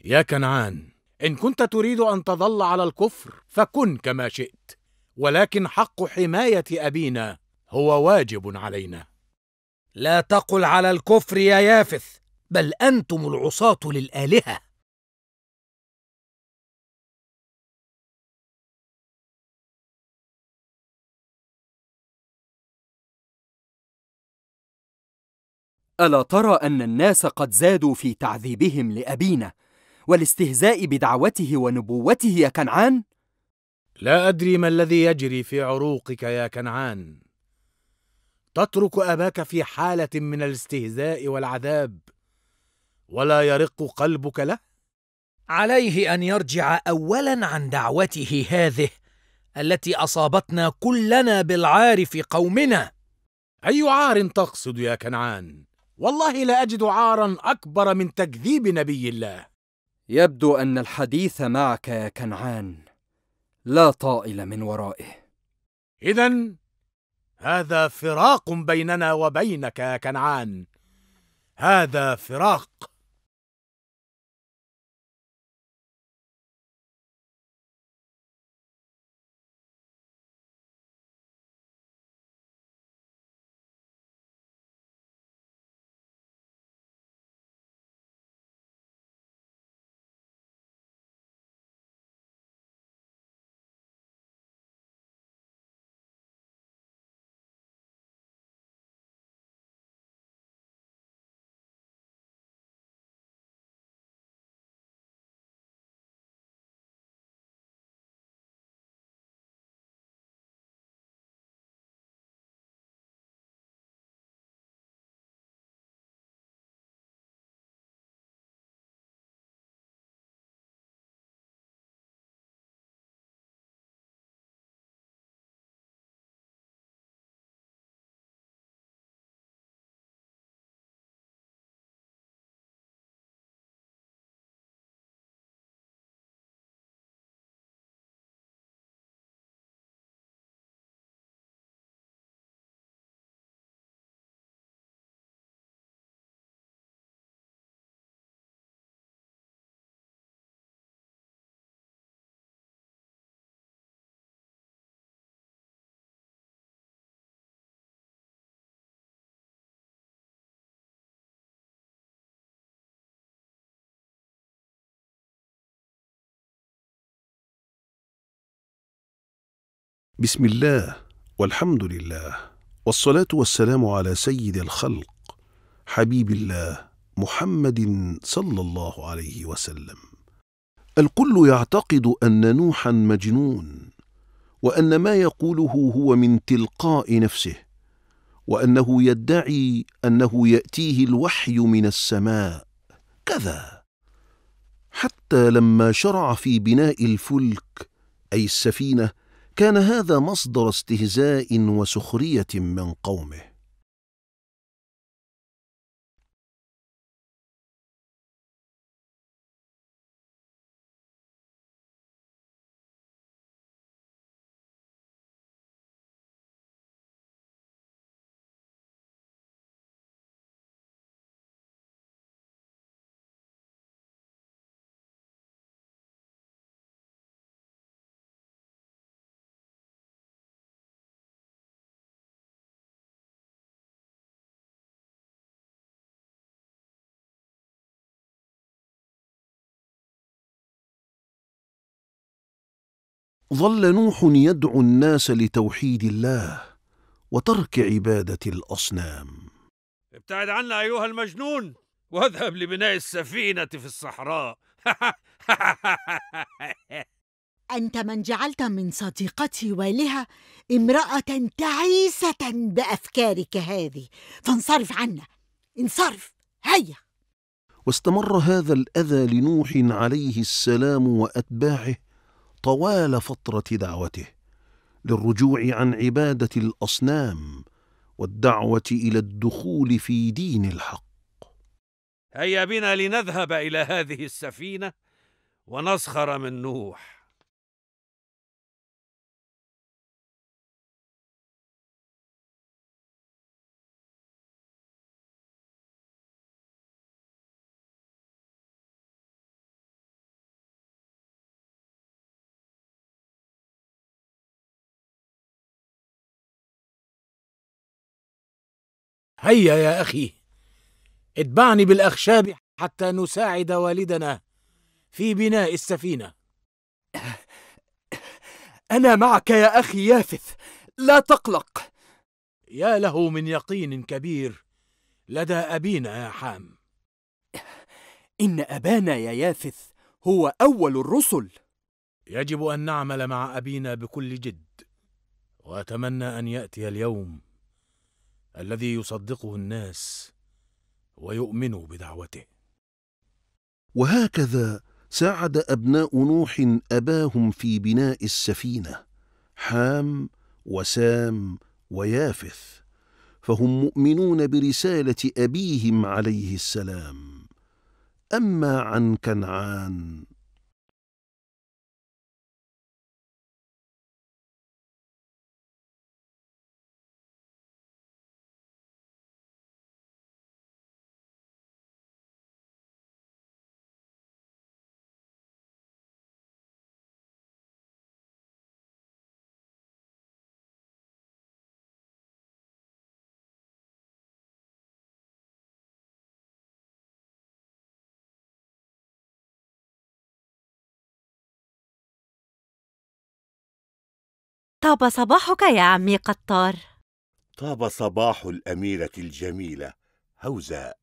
يا كنعان إن كنت تريد أن تظل على الكفر فكن كما شئت ولكن حق حماية أبينا هو واجب علينا لا تقل على الكفر يا يافث بل أنتم العصاة للآلهة الا ترى ان الناس قد زادوا في تعذيبهم لابينا والاستهزاء بدعوته ونبوته يا كنعان لا ادري ما الذي يجري في عروقك يا كنعان تترك اباك في حاله من الاستهزاء والعذاب ولا يرق قلبك له عليه ان يرجع اولا عن دعوته هذه التي اصابتنا كلنا بالعار في قومنا اي عار تقصد يا كنعان والله لا اجد عارا اكبر من تكذيب نبي الله يبدو ان الحديث معك يا كنعان لا طائل من ورائه اذا هذا فراق بيننا وبينك يا كنعان هذا فراق بسم الله والحمد لله والصلاة والسلام على سيد الخلق حبيب الله محمد صلى الله عليه وسلم الكل يعتقد أن نوحا مجنون وأن ما يقوله هو من تلقاء نفسه وأنه يدعي أنه يأتيه الوحي من السماء كذا حتى لما شرع في بناء الفلك أي السفينة كان هذا مصدر استهزاء وسخريه من قومه ظل نوح يدعو الناس لتوحيد الله وترك عبادة الأصنام ابتعد عنا أيها المجنون واذهب لبناء السفينة في الصحراء أنت من جعلت من صديقتي والهة امرأة تعيسة بأفكارك هذه فانصرف عنا انصرف هيا واستمر هذا الأذى لنوح عليه السلام وأتباعه طوال فترة دعوته للرجوع عن عبادة الأصنام والدعوة إلى الدخول في دين الحق هيا بنا لنذهب إلى هذه السفينة ونسخر من نوح هيا يا أخي اتبعني بالأخشاب حتى نساعد والدنا في بناء السفينة أنا معك يا أخي يافث لا تقلق يا له من يقين كبير لدى أبينا يا حام إن أبانا يا يافث هو أول الرسل يجب أن نعمل مع أبينا بكل جد وأتمنى أن يأتي اليوم الذي يصدقه الناس ويؤمنوا بدعوته وهكذا ساعد ابناء نوح اباهم في بناء السفينه حام وسام ويافث فهم مؤمنون برساله ابيهم عليه السلام اما عن كنعان طاب صباحك يا عمي قطار طاب صباح الأميرة الجميلة هوزاء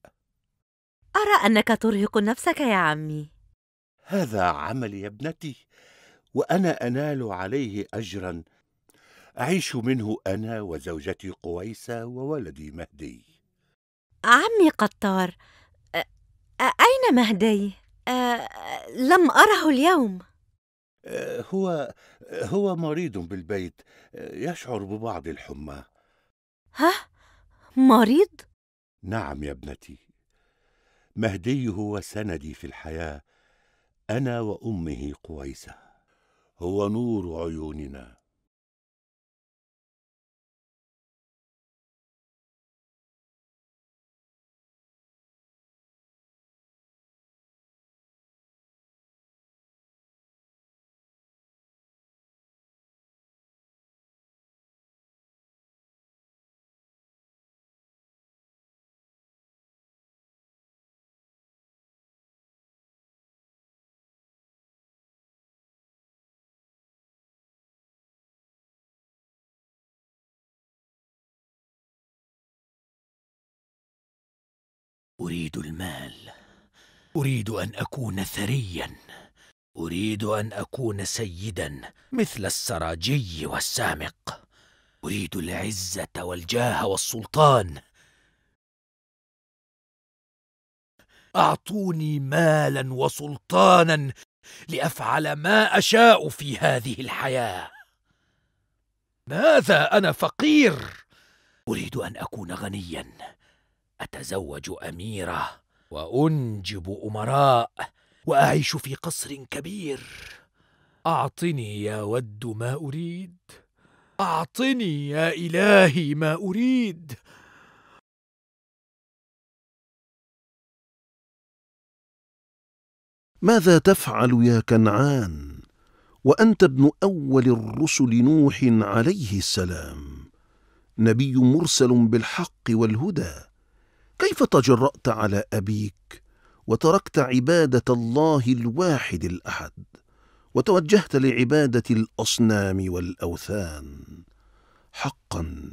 أرى أنك ترهق نفسك يا عمي هذا عمل يا ابنتي وأنا أنال عليه أجرا أعيش منه أنا وزوجتي قويسة وولدي مهدي عمي قطار أين مهدي؟ أ... لم أره اليوم هو هو مريض بالبيت يشعر ببعض الحمى ها مريض نعم يا ابنتي مهدي هو سندي في الحياه انا وامه قويسه هو نور عيوننا اريد المال اريد ان اكون ثريا اريد ان اكون سيدا مثل السراجي والسامق اريد العزه والجاه والسلطان اعطوني مالا وسلطانا لافعل ما اشاء في هذه الحياه ماذا انا فقير اريد ان اكون غنيا اتزوج اميره وانجب امراء واعيش في قصر كبير اعطني يا ود ما اريد اعطني يا الهي ما اريد ماذا تفعل يا كنعان وانت ابن اول الرسل نوح عليه السلام نبي مرسل بالحق والهدى كيف تجرأت على أبيك وتركت عبادة الله الواحد الأحد وتوجهت لعبادة الأصنام والأوثان حقا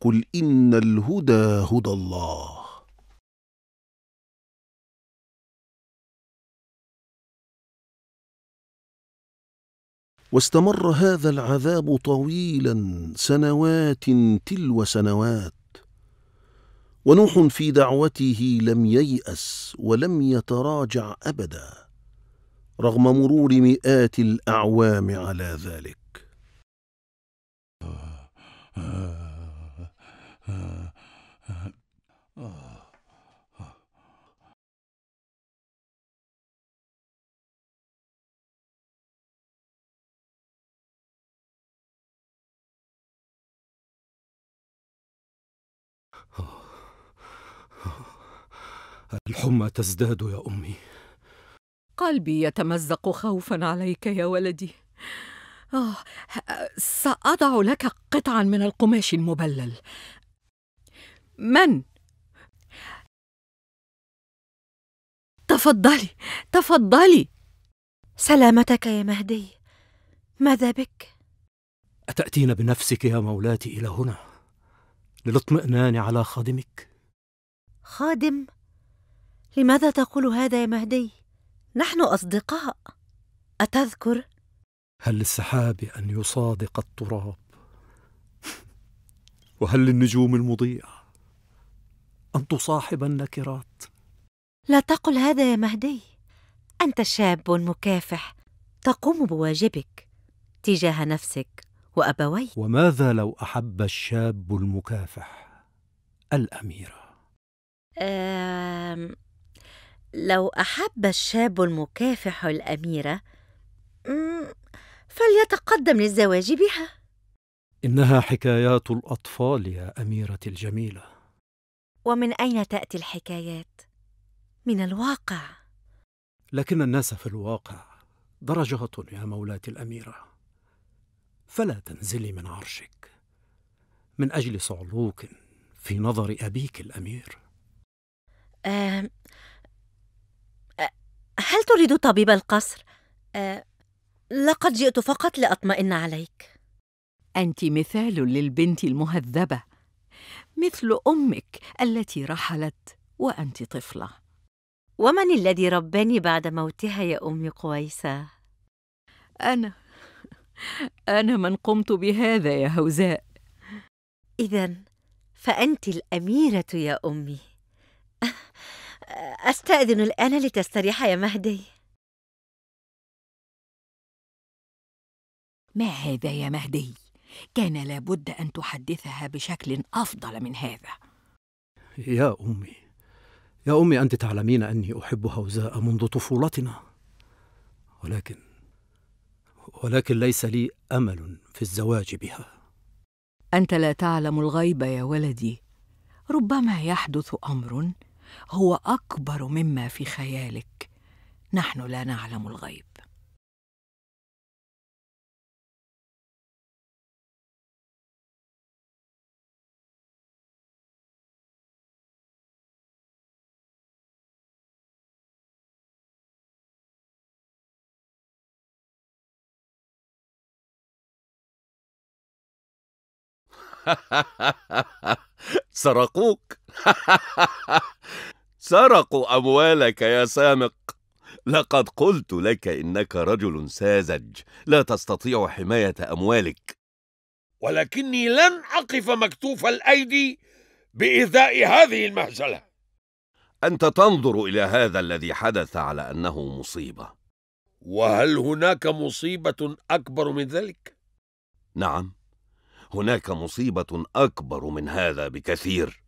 قل إن الهدى هدى الله واستمر هذا العذاب طويلا سنوات تلو سنوات ونوح في دعوته لم ييأس ولم يتراجع أبدا رغم مرور مئات الأعوام على ذلك. آه، آه، آه، الحمى تزداد يا أمي قلبي يتمزق خوفا عليك يا ولدي آه سأضع لك قطعا من القماش المبلل من؟ تفضلي تفضلي سلامتك يا مهدي ماذا بك؟ أتأتين بنفسك يا مولاتي إلى هنا للاطمئنان على خادمك؟ خادم؟ لماذا تقول هذا يا مهدي نحن اصدقاء اتذكر هل للسحاب ان يصادق التراب وهل للنجوم المضيئه ان تصاحب النكرات لا تقل هذا يا مهدي انت شاب مكافح تقوم بواجبك تجاه نفسك وابويك وماذا لو احب الشاب المكافح الاميره أم... لو أحب الشاب المكافح الأميرة فليتقدم للزواج بها إنها حكايات الأطفال يا أميرتي الجميلة ومن أين تأتي الحكايات؟ من الواقع لكن الناس في الواقع درجة يا مولاتي الأميرة فلا تنزلي من عرشك من أجل صعلوك في نظر أبيك الأمير آه، هل تريد طبيب القصر؟ أه لقد جئت فقط لأطمئن عليك أنت مثال للبنت المهذبة مثل أمك التي رحلت وأنت طفلة ومن الذي رباني بعد موتها يا أمي قويسة؟ أنا أنا من قمت بهذا يا هوزاء إذا فأنت الأميرة يا أمي أستأذن الآن لتستريح يا مهدي ما هذا يا مهدي؟ كان لابد أن تحدثها بشكل أفضل من هذا يا أمي يا أمي أنت تعلمين أني أحب هوزاء منذ طفولتنا ولكن ولكن ليس لي أمل في الزواج بها أنت لا تعلم الغيب يا ولدي ربما يحدث أمر هو اكبر مما في خيالك نحن لا نعلم الغيب سرقوك سرقوا أموالك يا سامق لقد قلت لك إنك رجل ساذج لا تستطيع حماية أموالك ولكني لن أقف مكتوف الأيدي بإيذاء هذه المهزلة أنت تنظر إلى هذا الذي حدث على أنه مصيبة وهل هناك مصيبة أكبر من ذلك؟ نعم هناك مصيبة أكبر من هذا بكثير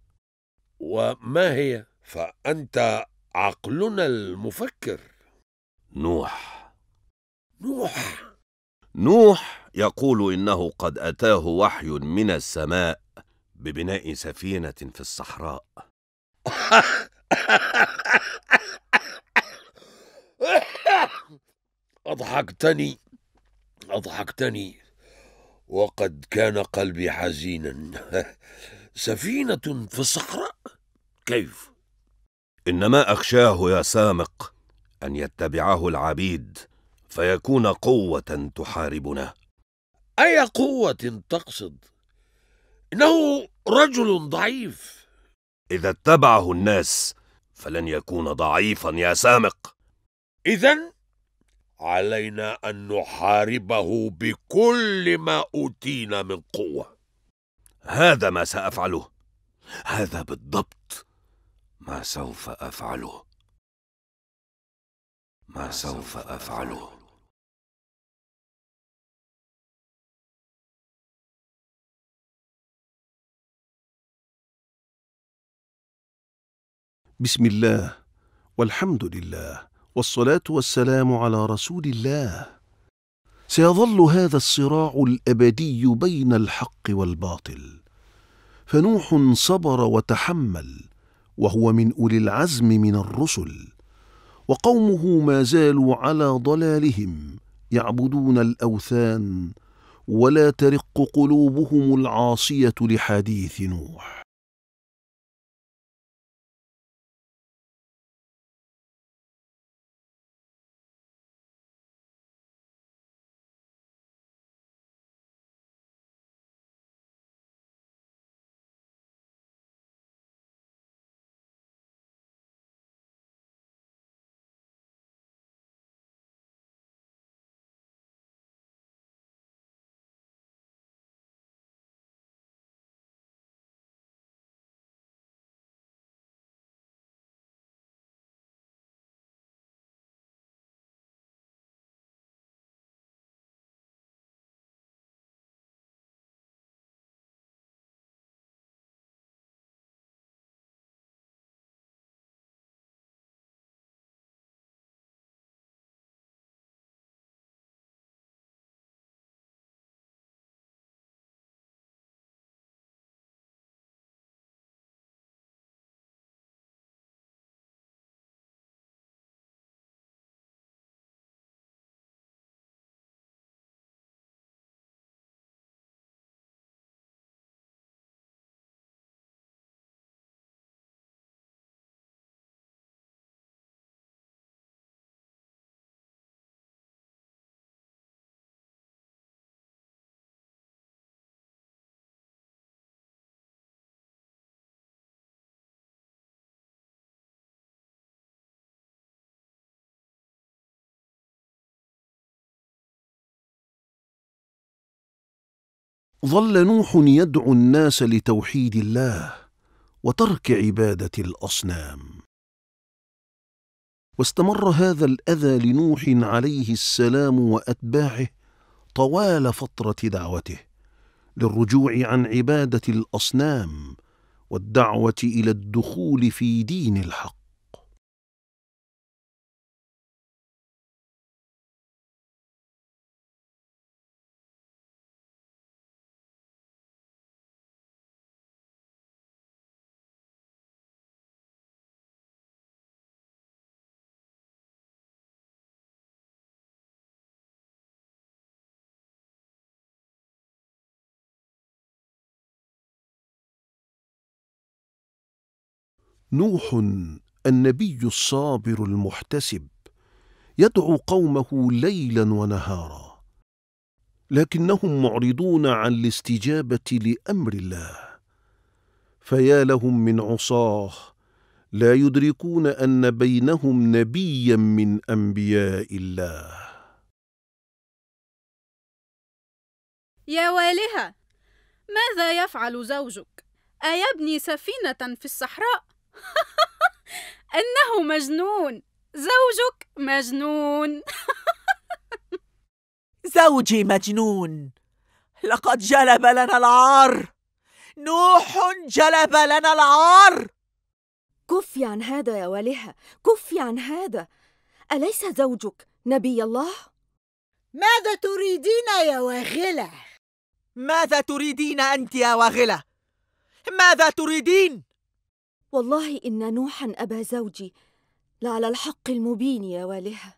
وما هي؟ فأنت عقلنا المفكر نوح نوح نوح يقول إنه قد أتاه وحي من السماء ببناء سفينة في الصحراء أضحكتني أضحكتني وقد كان قلبي حزينا سفينة في الصحراء كيف؟ إنما أخشاه يا سامق أن يتبعه العبيد فيكون قوة تحاربنا أي قوة تقصد؟ إنه رجل ضعيف إذا اتبعه الناس فلن يكون ضعيفا يا سامق إذا علينا أن نحاربه بكل ما أوتينا من قوة هذا ما سأفعله هذا بالضبط ما سوف أفعله ما سوف أفعله بسم الله والحمد لله والصلاة والسلام على رسول الله سيظل هذا الصراع الأبدي بين الحق والباطل فنوح صبر وتحمل وهو من أولي العزم من الرسل وقومه ما زالوا على ضلالهم يعبدون الأوثان ولا ترق قلوبهم العاصية لحديث نوح ظل نوح يدعو الناس لتوحيد الله وترك عباده الاصنام واستمر هذا الاذى لنوح عليه السلام واتباعه طوال فتره دعوته للرجوع عن عباده الاصنام والدعوه الى الدخول في دين الحق نوح النبي الصابر المحتسب يدعو قومه ليلا ونهارا لكنهم معرضون عن الاستجابه لامر الله فيا لهم من عصاه لا يدركون ان بينهم نبيا من انبياء الله يا والهه ماذا يفعل زوجك ايبني سفينه في الصحراء انه مجنون زوجك مجنون زوجي مجنون لقد جلب لنا العار نوح جلب لنا العار كفي عن هذا يا والهة كفي عن هذا أليس زوجك نبي الله؟ ماذا تريدين يا واغلة؟ ماذا تريدين أنت يا واغلة؟ ماذا تريدين؟ والله إن نوحا أبا زوجي لعلى الحق المبين يا والهة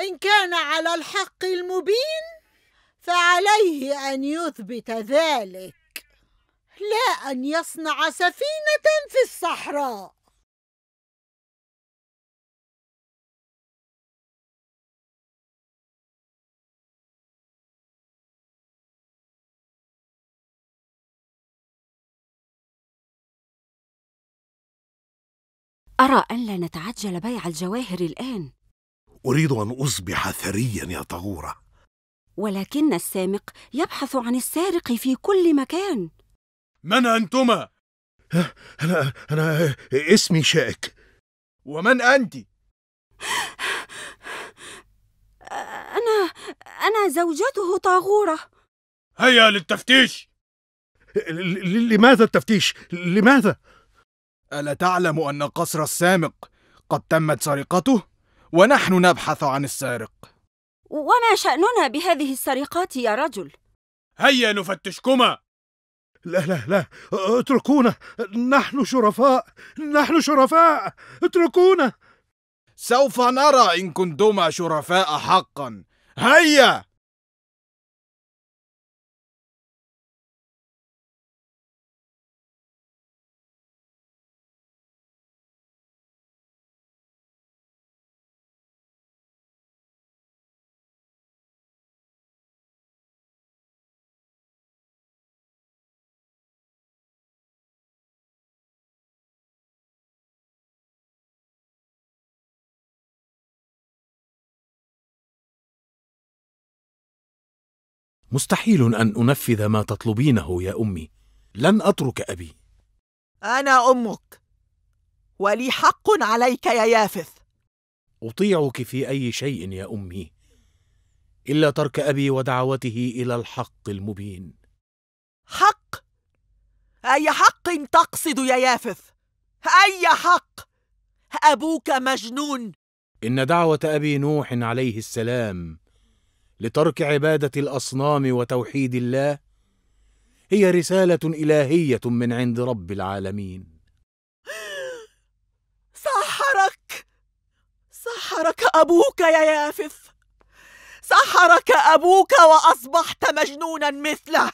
إن كان على الحق المبين فعليه أن يثبت ذلك لا أن يصنع سفينة في الصحراء أرى أن لا نتعجل بيع الجواهر الآن أريد أن أصبح ثريا يا طهورة ولكن السامق يبحث عن السارق في كل مكان من أنتما؟ أه، أنا أنا اسمي شائك ومن أنت؟ أنا أنا زوجته طاغورة هيا للتفتيش لماذا التفتيش؟ لماذا؟ ألا تعلم أن قصر السامق قد تمت سرقته؟ ونحن نبحث عن السارق وما شأننا بهذه السرقات يا رجل؟ هيا نفتشكما لا لا لا اتركونا نحن شرفاء نحن شرفاء اتركونا سوف نرى إن كنتما شرفاء حقا هيا مستحيل أن أنفذ ما تطلبينه يا أمي لن أترك أبي أنا أمك ولي حق عليك يا يافث أطيعك في أي شيء يا أمي إلا ترك أبي ودعوته إلى الحق المبين حق؟ أي حق تقصد يا يافث؟ أي حق؟ أبوك مجنون إن دعوة أبي نوح عليه السلام لترك عباده الاصنام وتوحيد الله هي رساله الهيه من عند رب العالمين سحرك سحرك ابوك يا يافف سحرك ابوك واصبحت مجنونا مثله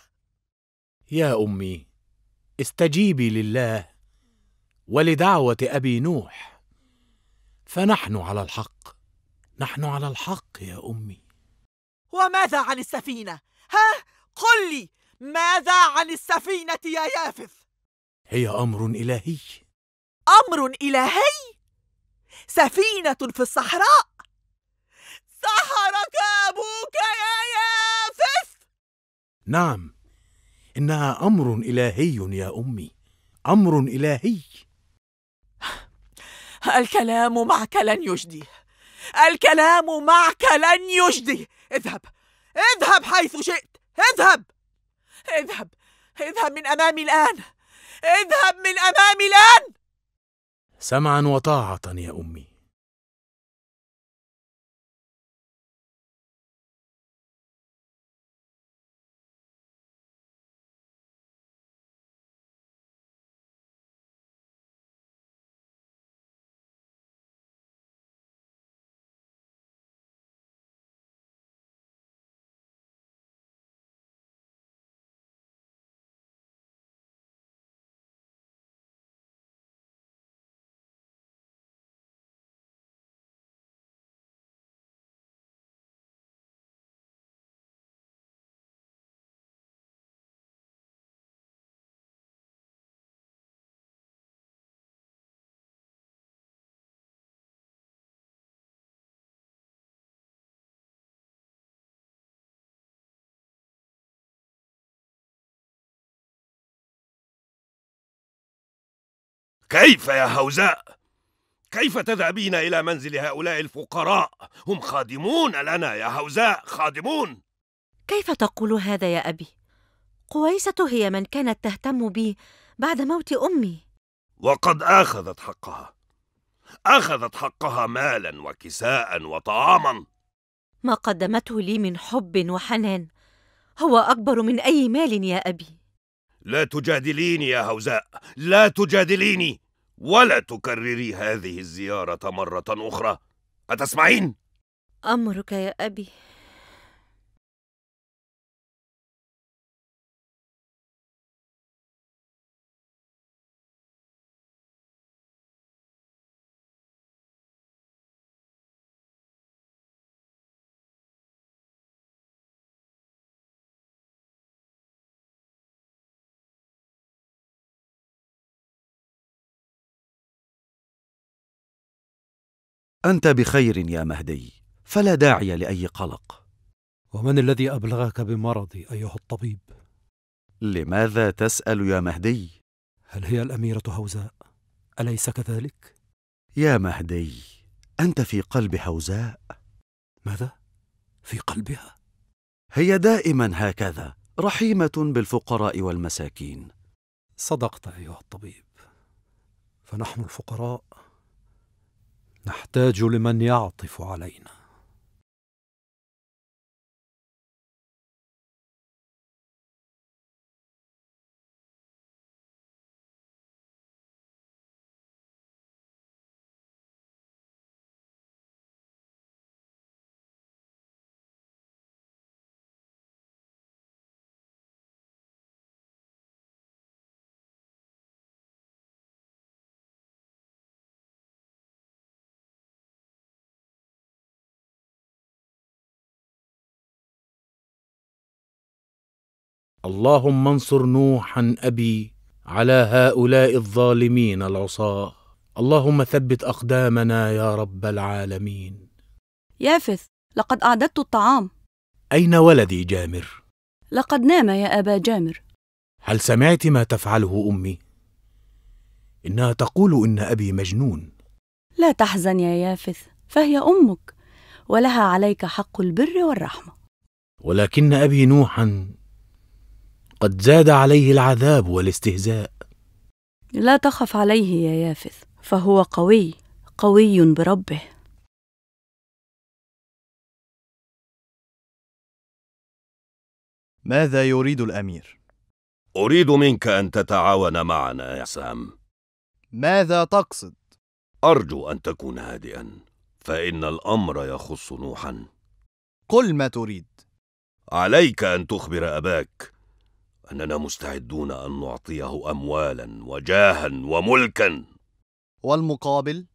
يا امي استجيبي لله ولدعوه ابي نوح فنحن على الحق نحن على الحق يا امي وماذا عن السفينة؟ ها؟ قل لي ماذا عن السفينة يا يافث؟ هي أمر إلهي أمر إلهي؟ سفينة في الصحراء؟ سحرك أبوك يا يافث نعم إنها أمر إلهي يا أمي أمر إلهي الكلام معك لن يجدي الكلام معك لن يجدي اذهب اذهب حيث شئت اذهب اذهب اذهب من امامي الان اذهب من امامي الان سمعا وطاعه يا امي كيف يا هوزاء كيف تذهبين إلى منزل هؤلاء الفقراء هم خادمون لنا يا هوزاء خادمون كيف تقول هذا يا أبي قويسة هي من كانت تهتم بي بعد موت أمي وقد أخذت حقها أخذت حقها مالا وكساء وطعاما ما قدمته لي من حب وحنان هو أكبر من أي مال يا أبي لا تجادليني يا هوزاء لا تجادليني ولا تكرري هذه الزيارة مرة أخرى أتسمعين؟ أمرك يا أبي انت بخير يا مهدي فلا داعي لاي قلق ومن الذي ابلغك بمرضي ايها الطبيب لماذا تسال يا مهدي هل هي الاميره هوزاء اليس كذلك يا مهدي انت في قلب هوزاء ماذا في قلبها هي دائما هكذا رحيمه بالفقراء والمساكين صدقت ايها الطبيب فنحن الفقراء نحتاج لمن يعطف علينا اللهم انصر نوحا ابي على هؤلاء الظالمين العصاه اللهم ثبت اقدامنا يا رب العالمين يافث لقد اعددت الطعام اين ولدي جامر لقد نام يا ابا جامر هل سمعت ما تفعله امي انها تقول ان ابي مجنون لا تحزن يا يافث فهي امك ولها عليك حق البر والرحمه ولكن ابي نوحا قد زاد عليه العذاب والاستهزاء لا تخف عليه يا يافث فهو قوي قوي بربه ماذا يريد الامير اريد منك ان تتعاون معنا يا سام ماذا تقصد ارجو ان تكون هادئا فان الامر يخص نوحا قل ما تريد عليك ان تخبر اباك أننا مستعدون أن نعطيه أموالا وجاها وملكا والمقابل؟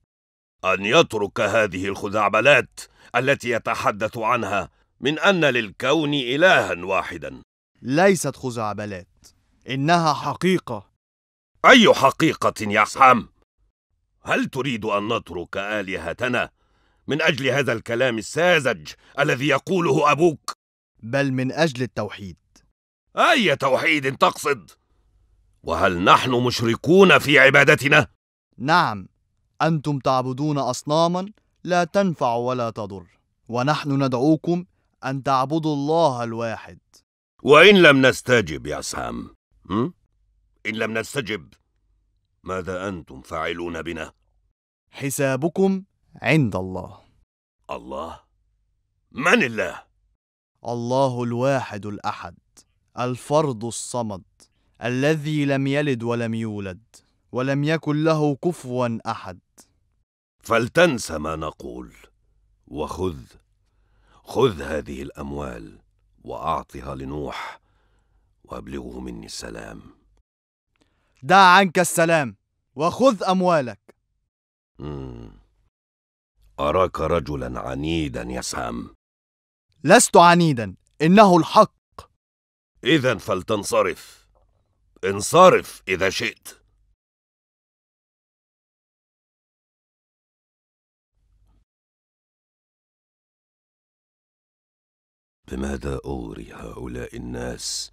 أن يترك هذه الخزعبلات التي يتحدث عنها من أن للكون إلها واحدا ليست خزعبلات إنها حقيقة أي حقيقة يا حام؟ هل تريد أن نترك آلهتنا من أجل هذا الكلام الساذج الذي يقوله أبوك؟ بل من أجل التوحيد أي توحيد تقصد؟ وهل نحن مشركون في عبادتنا؟ نعم أنتم تعبدون أصناما لا تنفع ولا تضر ونحن ندعوكم أن تعبدوا الله الواحد وإن لم نستجب يا سام إن لم نستجب ماذا أنتم فاعلون بنا؟ حسابكم عند الله الله؟ من الله؟ الله الواحد الأحد الفرد الصمد الذي لم يلد ولم يولد ولم يكن له كفوا احد فلتنس ما نقول وخذ خذ هذه الاموال واعطها لنوح وابلغه مني السلام دع عنك السلام وخذ اموالك مم. اراك رجلا عنيدا يا سام لست عنيدا انه الحق إذا فلتنصرف انصرف إذا شئت بماذا أغري هؤلاء الناس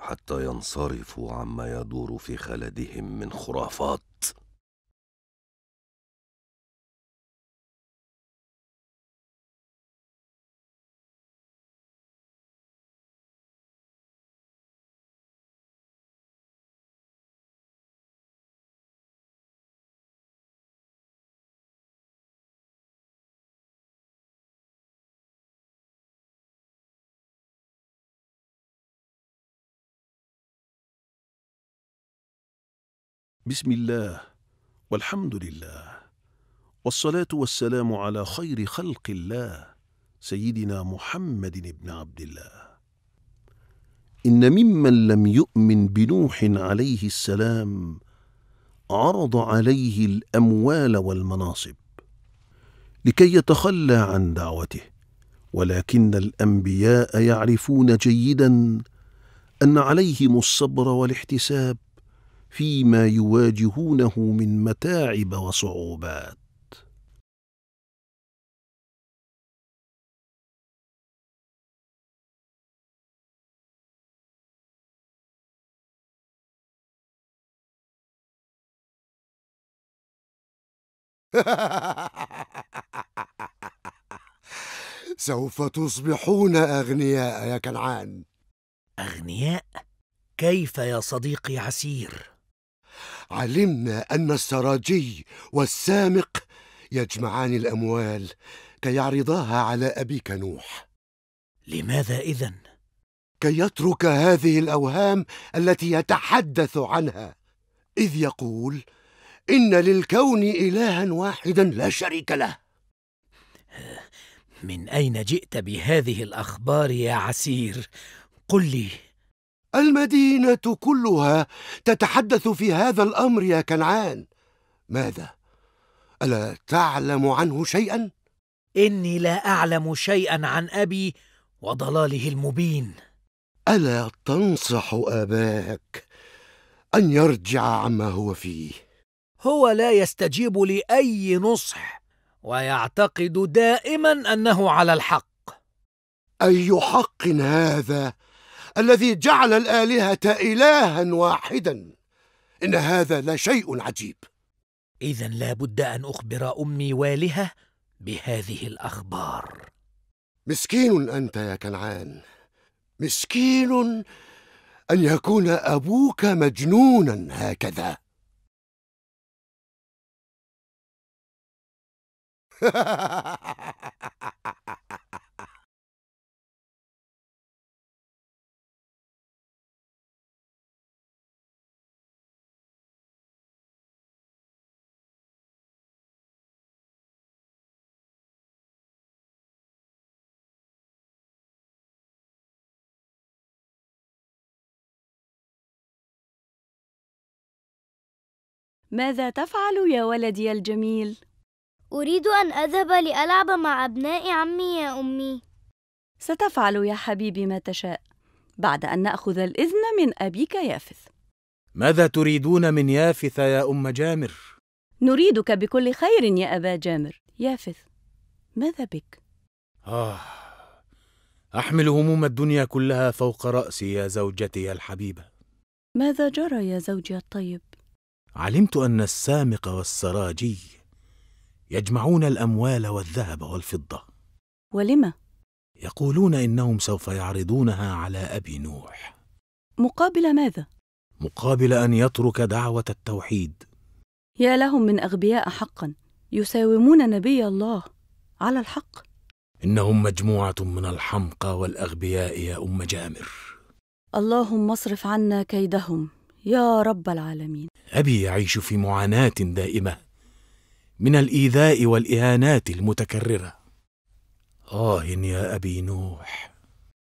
حتى ينصرفوا عما يدور في خلدهم من خرافات؟ بسم الله والحمد لله والصلاة والسلام على خير خلق الله سيدنا محمد بن عبد الله إن ممن لم يؤمن بنوح عليه السلام عرض عليه الأموال والمناصب لكي يتخلى عن دعوته ولكن الأنبياء يعرفون جيدا أن عليهم الصبر والاحتساب فيما يواجهونه من متاعب وصعوبات سوف تصبحون أغنياء يا كنعان أغنياء؟ كيف يا صديقي عسير؟ علمنا أن السراجي والسامق يجمعان الأموال كي يعرضاها على أبيك نوح لماذا إذا؟ كي يترك هذه الأوهام التي يتحدث عنها إذ يقول إن للكون إلها واحدا لا شريك له من أين جئت بهذه الأخبار يا عسير؟ قل لي المدينة كلها تتحدث في هذا الأمر يا كنعان ماذا؟ ألا تعلم عنه شيئا؟ إني لا أعلم شيئا عن أبي وضلاله المبين ألا تنصح أباك أن يرجع عما هو فيه؟ هو لا يستجيب لأي نصح ويعتقد دائما أنه على الحق أي حق هذا؟ الذي جعل الآلهة إلها واحدا إن هذا لشيء عجيب إذا لابد أن أخبر أمي والها بهذه الأخبار مسكين أنت يا كنعان مسكين أن يكون أبوك مجنونا هكذا ماذا تفعل يا ولدي الجميل؟ أريد أن أذهب لألعب مع أبناء عمي يا أمي ستفعل يا حبيبي ما تشاء بعد أن نأخذ الإذن من أبيك يافث ماذا تريدون من يافث يا أم جامر؟ نريدك بكل خير يا أبا جامر يافث ماذا بك؟ آه أحمل هموم الدنيا كلها فوق رأسي يا زوجتي الحبيبة ماذا جرى يا زوجي الطيب؟ علمت ان السامق والسراجي يجمعون الاموال والذهب والفضه ولم يقولون انهم سوف يعرضونها على ابي نوح مقابل ماذا مقابل ان يترك دعوه التوحيد يا لهم من اغبياء حقا يساومون نبي الله على الحق انهم مجموعه من الحمقى والاغبياء يا ام جامر اللهم اصرف عنا كيدهم يا رب العالمين أبي يعيش في معاناة دائمة من الإيذاء والإهانات المتكررة آه يا أبي نوح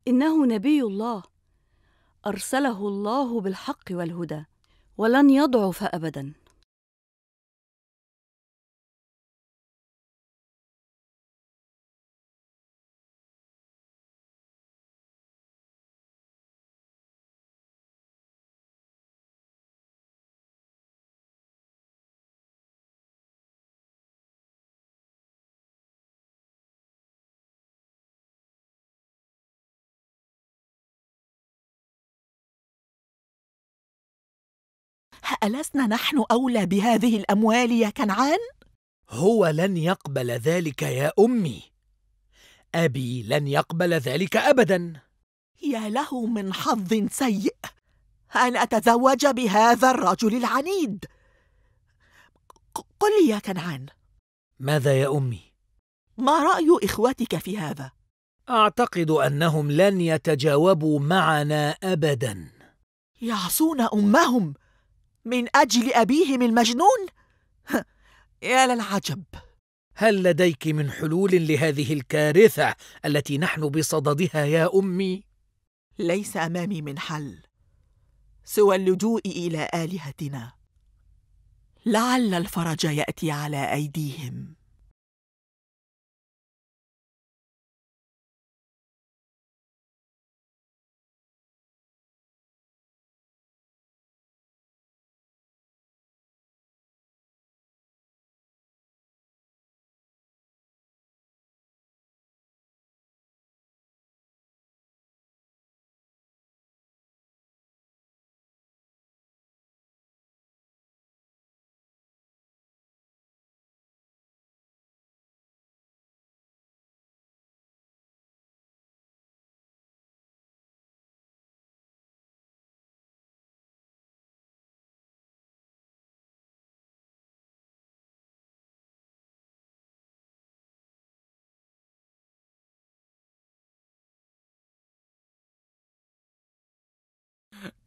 إنه نبي الله أرسله الله بالحق والهدى ولن يضعف أبداً ألسنا نحن أولى بهذه الأموال يا كنعان؟ هو لن يقبل ذلك يا أمي أبي لن يقبل ذلك أبدا يا له من حظ سيء أن أتزوج بهذا الرجل العنيد قل لي يا كنعان ماذا يا أمي؟ ما رأي إخوتك في هذا؟ أعتقد أنهم لن يتجاوبوا معنا أبدا يعصون أمهم من أجل أبيهم المجنون؟ يا للعجب هل لديك من حلول لهذه الكارثة التي نحن بصددها يا أمي؟ ليس أمامي من حل سوى اللجوء إلى آلهتنا لعل الفرج يأتي على أيديهم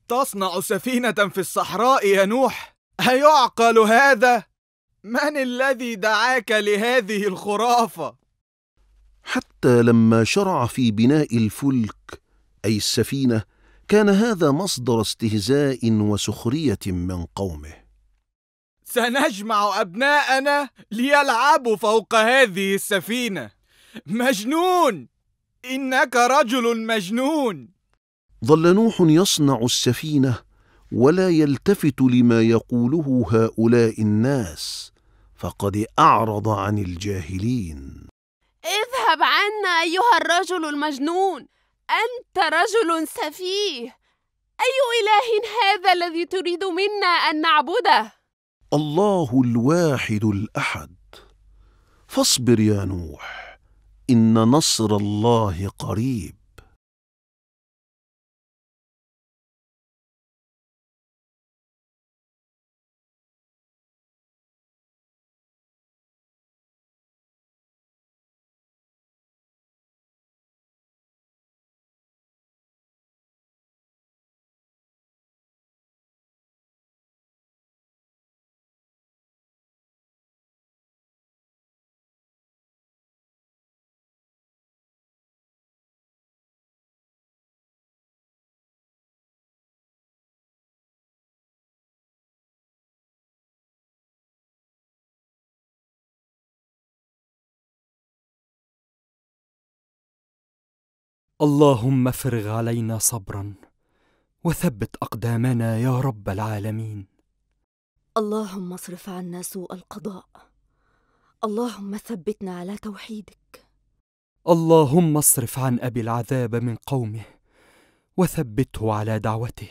تصنع سفينة في الصحراء يا نوح أيعقل هذا؟ من الذي دعاك لهذه الخرافة؟ حتى لما شرع في بناء الفلك أي السفينة كان هذا مصدر استهزاء وسخرية من قومه سنجمع أبناءنا ليلعبوا فوق هذه السفينة مجنون إنك رجل مجنون ظل نوح يصنع السفينه ولا يلتفت لما يقوله هؤلاء الناس فقد اعرض عن الجاهلين اذهب عنا ايها الرجل المجنون انت رجل سفيه اي اله هذا الذي تريد منا ان نعبده الله الواحد الاحد فاصبر يا نوح ان نصر الله قريب اللهم افرغ علينا صبرا وثبت اقدامنا يا رب العالمين اللهم اصرف عنا سوء القضاء اللهم ثبتنا على توحيدك اللهم اصرف عن ابي العذاب من قومه وثبته على دعوته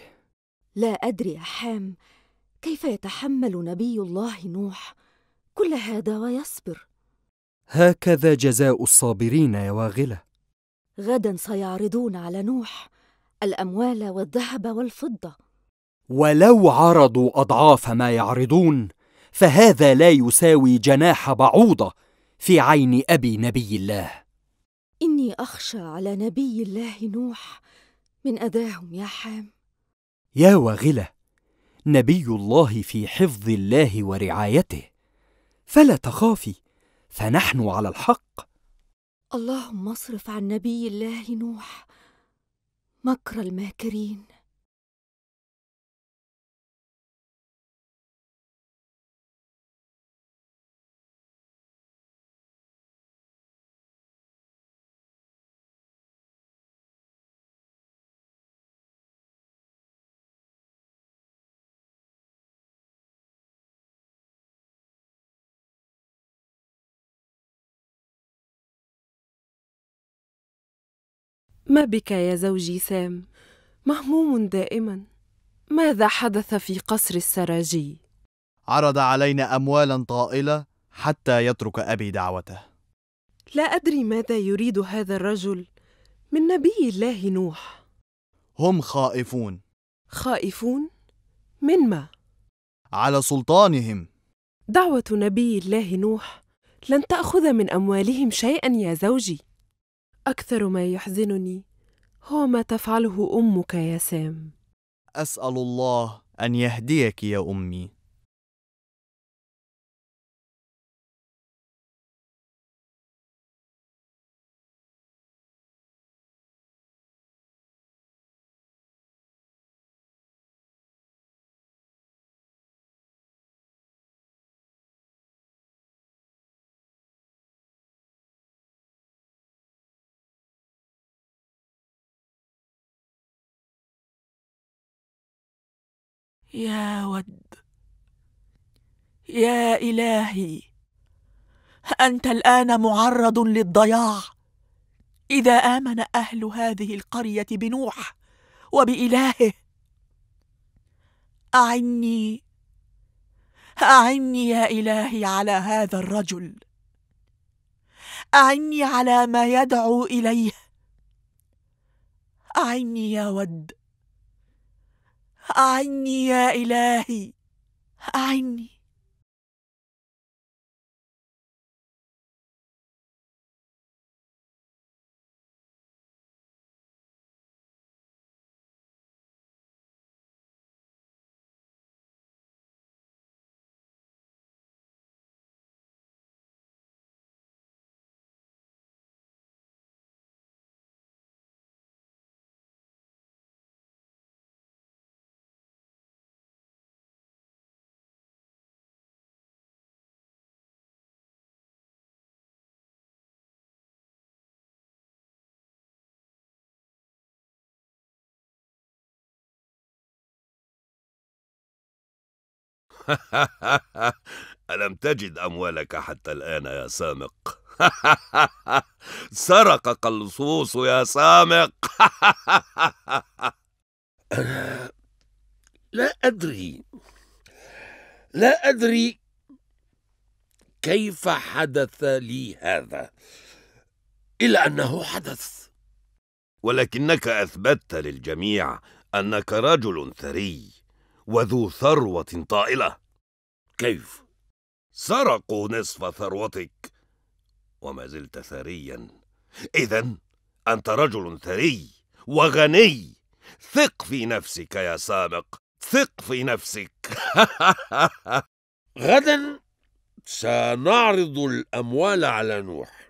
لا ادري يا حام كيف يتحمل نبي الله نوح كل هذا ويصبر هكذا جزاء الصابرين يا واغله غدا سيعرضون على نوح الاموال والذهب والفضه ولو عرضوا اضعاف ما يعرضون فهذا لا يساوي جناح بعوضه في عين ابي نبي الله اني اخشى على نبي الله نوح من اذاهم يا حام يا وغله نبي الله في حفظ الله ورعايته فلا تخافي فنحن على الحق اللهم اصرف عن نبي الله نوح مكر الماكرين ما بك يا زوجي سام مهموم دائما ماذا حدث في قصر السراجي عرض علينا اموالا طائله حتى يترك ابي دعوته لا ادري ماذا يريد هذا الرجل من نبي الله نوح هم خائفون خائفون من ما على سلطانهم دعوه نبي الله نوح لن تاخذ من اموالهم شيئا يا زوجي اكثر ما يحزنني هو ما تفعله امك يا سام اسال الله ان يهديك يا امي يا ود يا الهي انت الان معرض للضياع اذا امن اهل هذه القريه بنوح وبالهه اعني اعني يا الهي على هذا الرجل اعني على ما يدعو اليه اعني يا ود أعني يا إلهي أعني ألم تجد أموالك حتى الآن يا سامق؟ سرقك اللصوص يا سامق أنا لا أدري لا أدري كيف حدث لي هذا إلا أنه حدث ولكنك أثبتت للجميع أنك رجل ثري وذو ثروة طائلة كيف؟ سرقوا نصف ثروتك وما زلت ثريا إذا أنت رجل ثري وغني ثق في نفسك يا سامق ثق في نفسك غدا سنعرض الأموال على نوح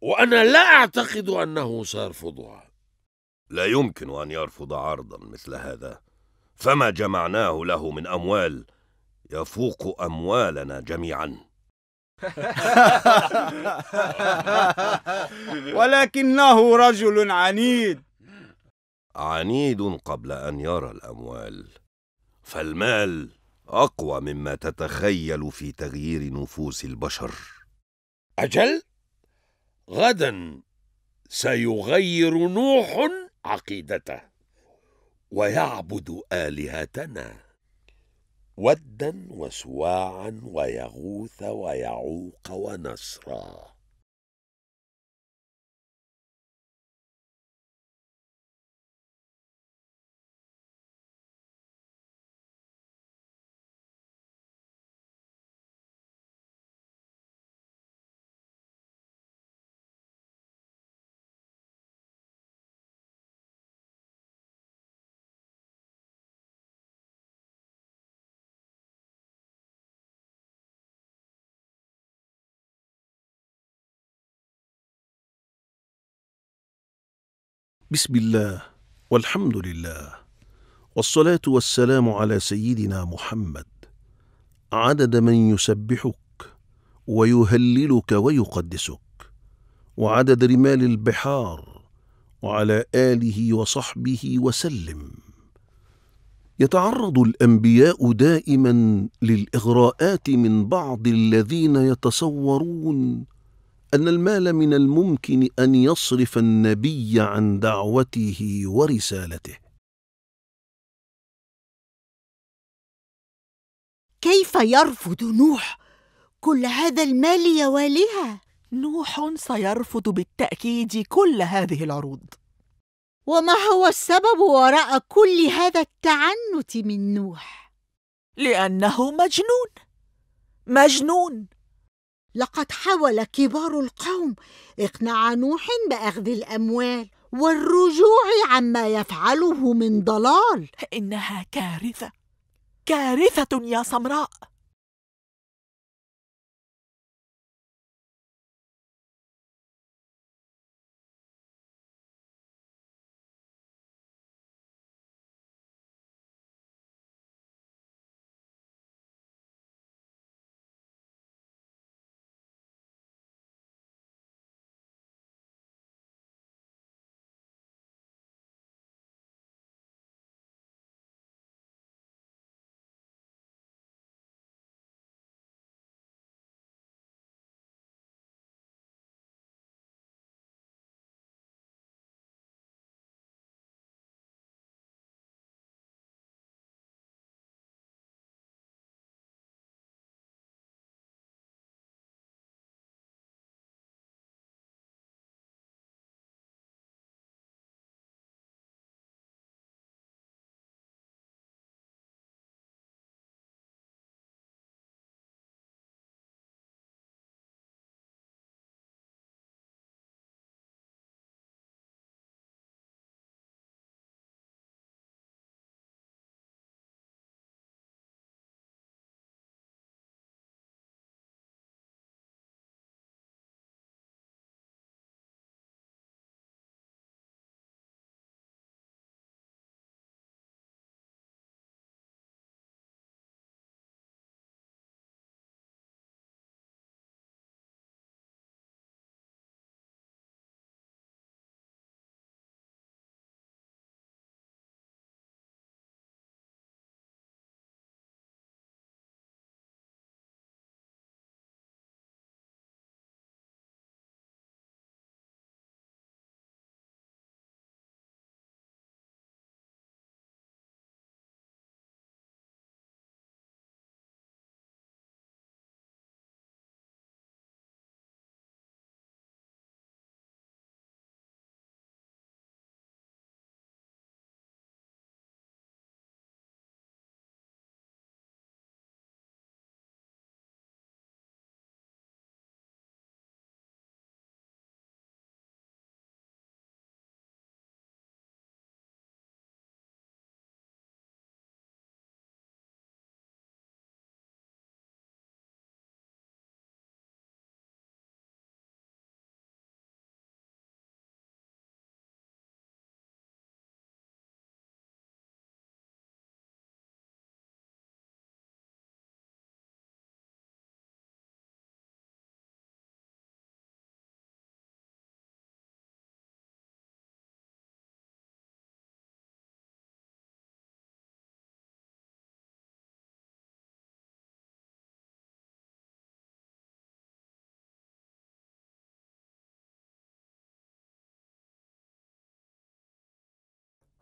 وأنا لا أعتقد أنه سيرفضها لا يمكن أن يرفض عرضا مثل هذا فما جمعناه له من أموال يفوق أموالنا جميعا ولكنه رجل عنيد عنيد قبل أن يرى الأموال فالمال أقوى مما تتخيل في تغيير نفوس البشر أجل غدا سيغير نوح عقيدته ويعبد آلهتنا ودا وسواعا ويغوث ويعوق ونصرا بسم الله والحمد لله والصلاة والسلام على سيدنا محمد عدد من يسبحك ويهللك ويقدسك وعدد رمال البحار وعلى آله وصحبه وسلم يتعرض الأنبياء دائما للإغراءات من بعض الذين يتصورون أن المال من الممكن أن يصرف النبي عن دعوته ورسالته كيف يرفض نوح كل هذا المال يا والها؟ نوح سيرفض بالتأكيد كل هذه العروض وما هو السبب وراء كل هذا التعنت من نوح؟ لأنه مجنون مجنون لقد حاول كبار القوم اقناع نوح باخذ الاموال والرجوع عما يفعله من ضلال انها كارثه كارثه يا سمراء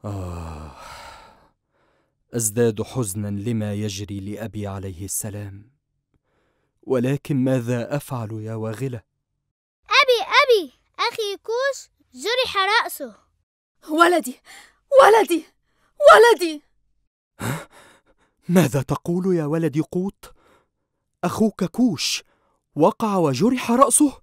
آه أزداد حزنا لما يجري لأبي عليه السلام ولكن ماذا أفعل يا واغلة؟ أبي أبي أخي كوش جرح رأسه ولدي ولدي ولدي ماذا تقول يا ولدي قوط؟ أخوك كوش وقع وجرح رأسه؟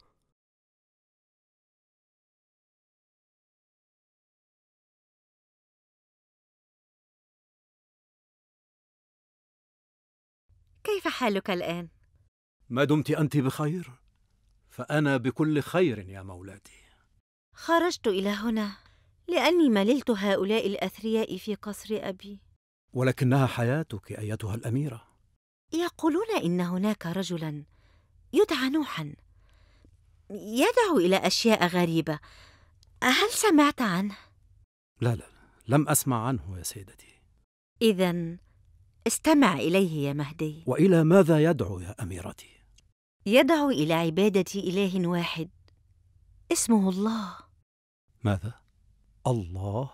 كيف حالك الآن؟ ما دمت أنت بخير فأنا بكل خير يا مولاتي خرجت إلى هنا لأني مللت هؤلاء الأثرياء في قصر أبي ولكنها حياتك أيتها الأميرة يقولون إن هناك رجلا يدعى نوحا يدعو إلى أشياء غريبة هل سمعت عنه؟ لا لا لم أسمع عنه يا سيدتي إذا استمع إليه يا مهدي وإلى ماذا يدعو يا أميرتي؟ يدعو إلى عبادة إله واحد اسمه الله ماذا؟ الله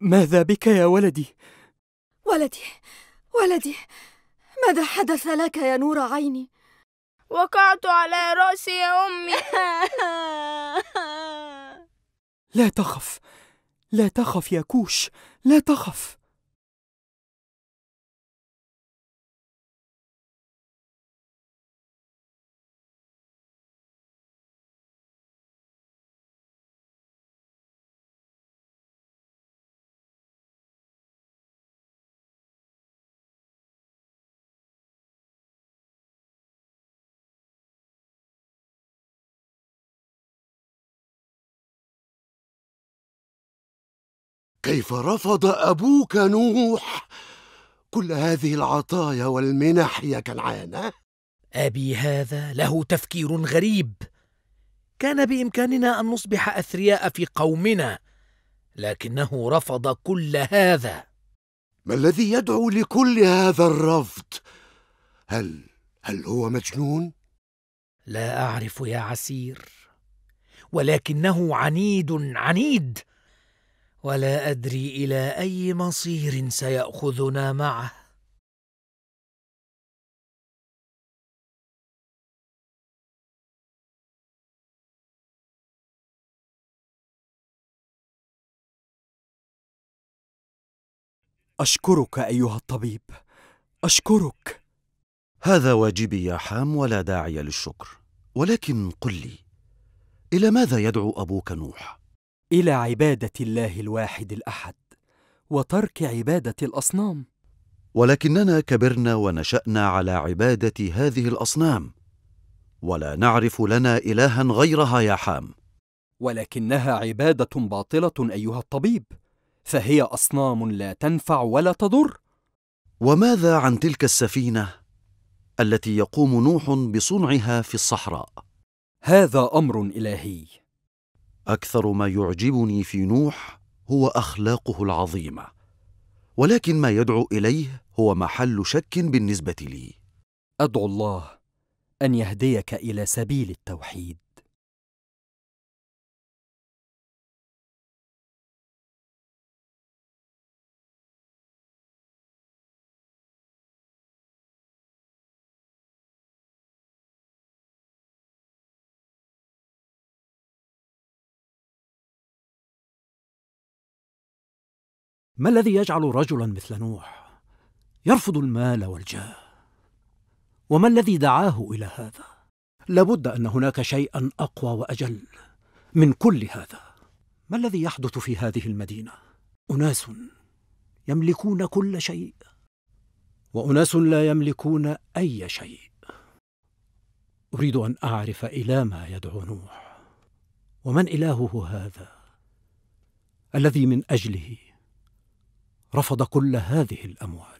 ماذا بك يا ولدي ولدي ولدي ماذا حدث لك يا نور عيني وقعت على راسي يا امي لا تخف لا تخف يا كوش لا تخف كيف رفض أبوك نوح كل هذه العطايا والمنح يا كنعان أبي هذا له تفكير غريب كان بإمكاننا أن نصبح أثرياء في قومنا لكنه رفض كل هذا ما الذي يدعو لكل هذا الرفض هل هل هو مجنون لا اعرف يا عسير ولكنه عنيد عنيد ولا أدري إلى أي مصير سيأخذنا معه أشكرك أيها الطبيب أشكرك هذا واجبي يا حام ولا داعي للشكر ولكن قل لي إلى ماذا يدعو أبوك نوح؟ الى عباده الله الواحد الاحد وترك عباده الاصنام ولكننا كبرنا ونشانا على عباده هذه الاصنام ولا نعرف لنا الها غيرها يا حام ولكنها عباده باطله ايها الطبيب فهي اصنام لا تنفع ولا تضر وماذا عن تلك السفينه التي يقوم نوح بصنعها في الصحراء هذا امر الهي اكثر ما يعجبني في نوح هو اخلاقه العظيمه ولكن ما يدعو اليه هو محل شك بالنسبه لي ادعو الله ان يهديك الى سبيل التوحيد ما الذي يجعل رجلا مثل نوح يرفض المال والجاه وما الذي دعاه الى هذا لابد ان هناك شيئا اقوى واجل من كل هذا ما الذي يحدث في هذه المدينه اناس يملكون كل شيء واناس لا يملكون اي شيء اريد ان اعرف الى ما يدعو نوح ومن الهه هذا الذي من اجله رفض كل هذه الاموال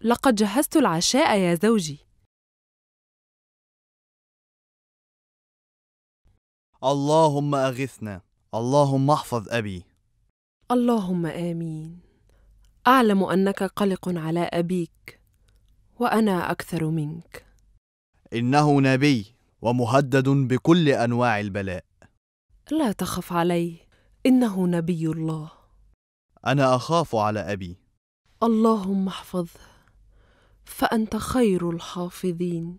لقد جهزت العشاء يا زوجي. اللهم أغثنا اللهم احفظ أبي اللهم آمين أعلم أنك قلق على أبيك وأنا أكثر منك إنه نبي ومهدد بكل أنواع البلاء لا تخف عليه إنه نبي الله أنا أخاف على أبي اللهم احفظه فانت خير الحافظين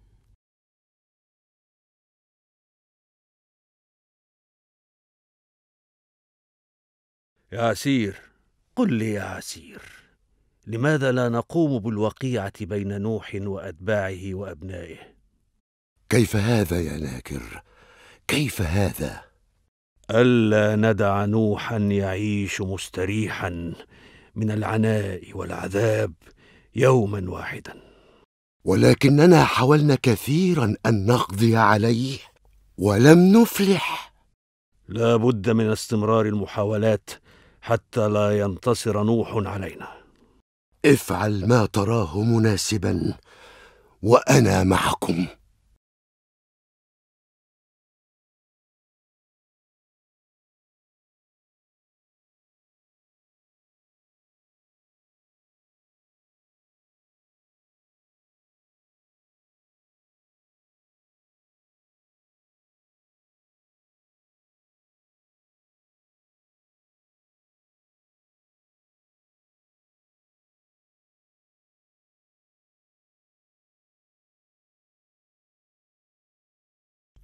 يا عسير قل لي يا عسير لماذا لا نقوم بالوقيعة بين نوح وأتباعه وأبنائه؟ كيف هذا يا ناكر؟ كيف هذا؟ ألا ندع نوحا يعيش مستريحا من العناء والعذاب يوما واحدا ولكننا حاولنا كثيرا ان نقضي عليه ولم نفلح لا بد من استمرار المحاولات حتى لا ينتصر نوح علينا افعل ما تراه مناسبا وانا معكم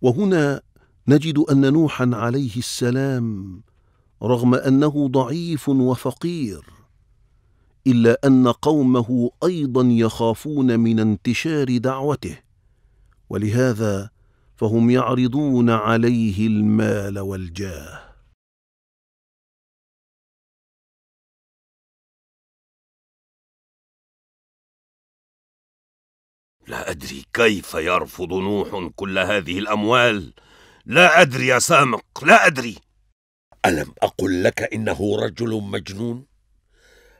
وهنا نجد ان نوحا عليه السلام رغم انه ضعيف وفقير الا ان قومه ايضا يخافون من انتشار دعوته ولهذا فهم يعرضون عليه المال والجاه لا أدري كيف يرفض نوح كل هذه الأموال لا أدري يا سامق لا أدري ألم أقل لك إنه رجل مجنون؟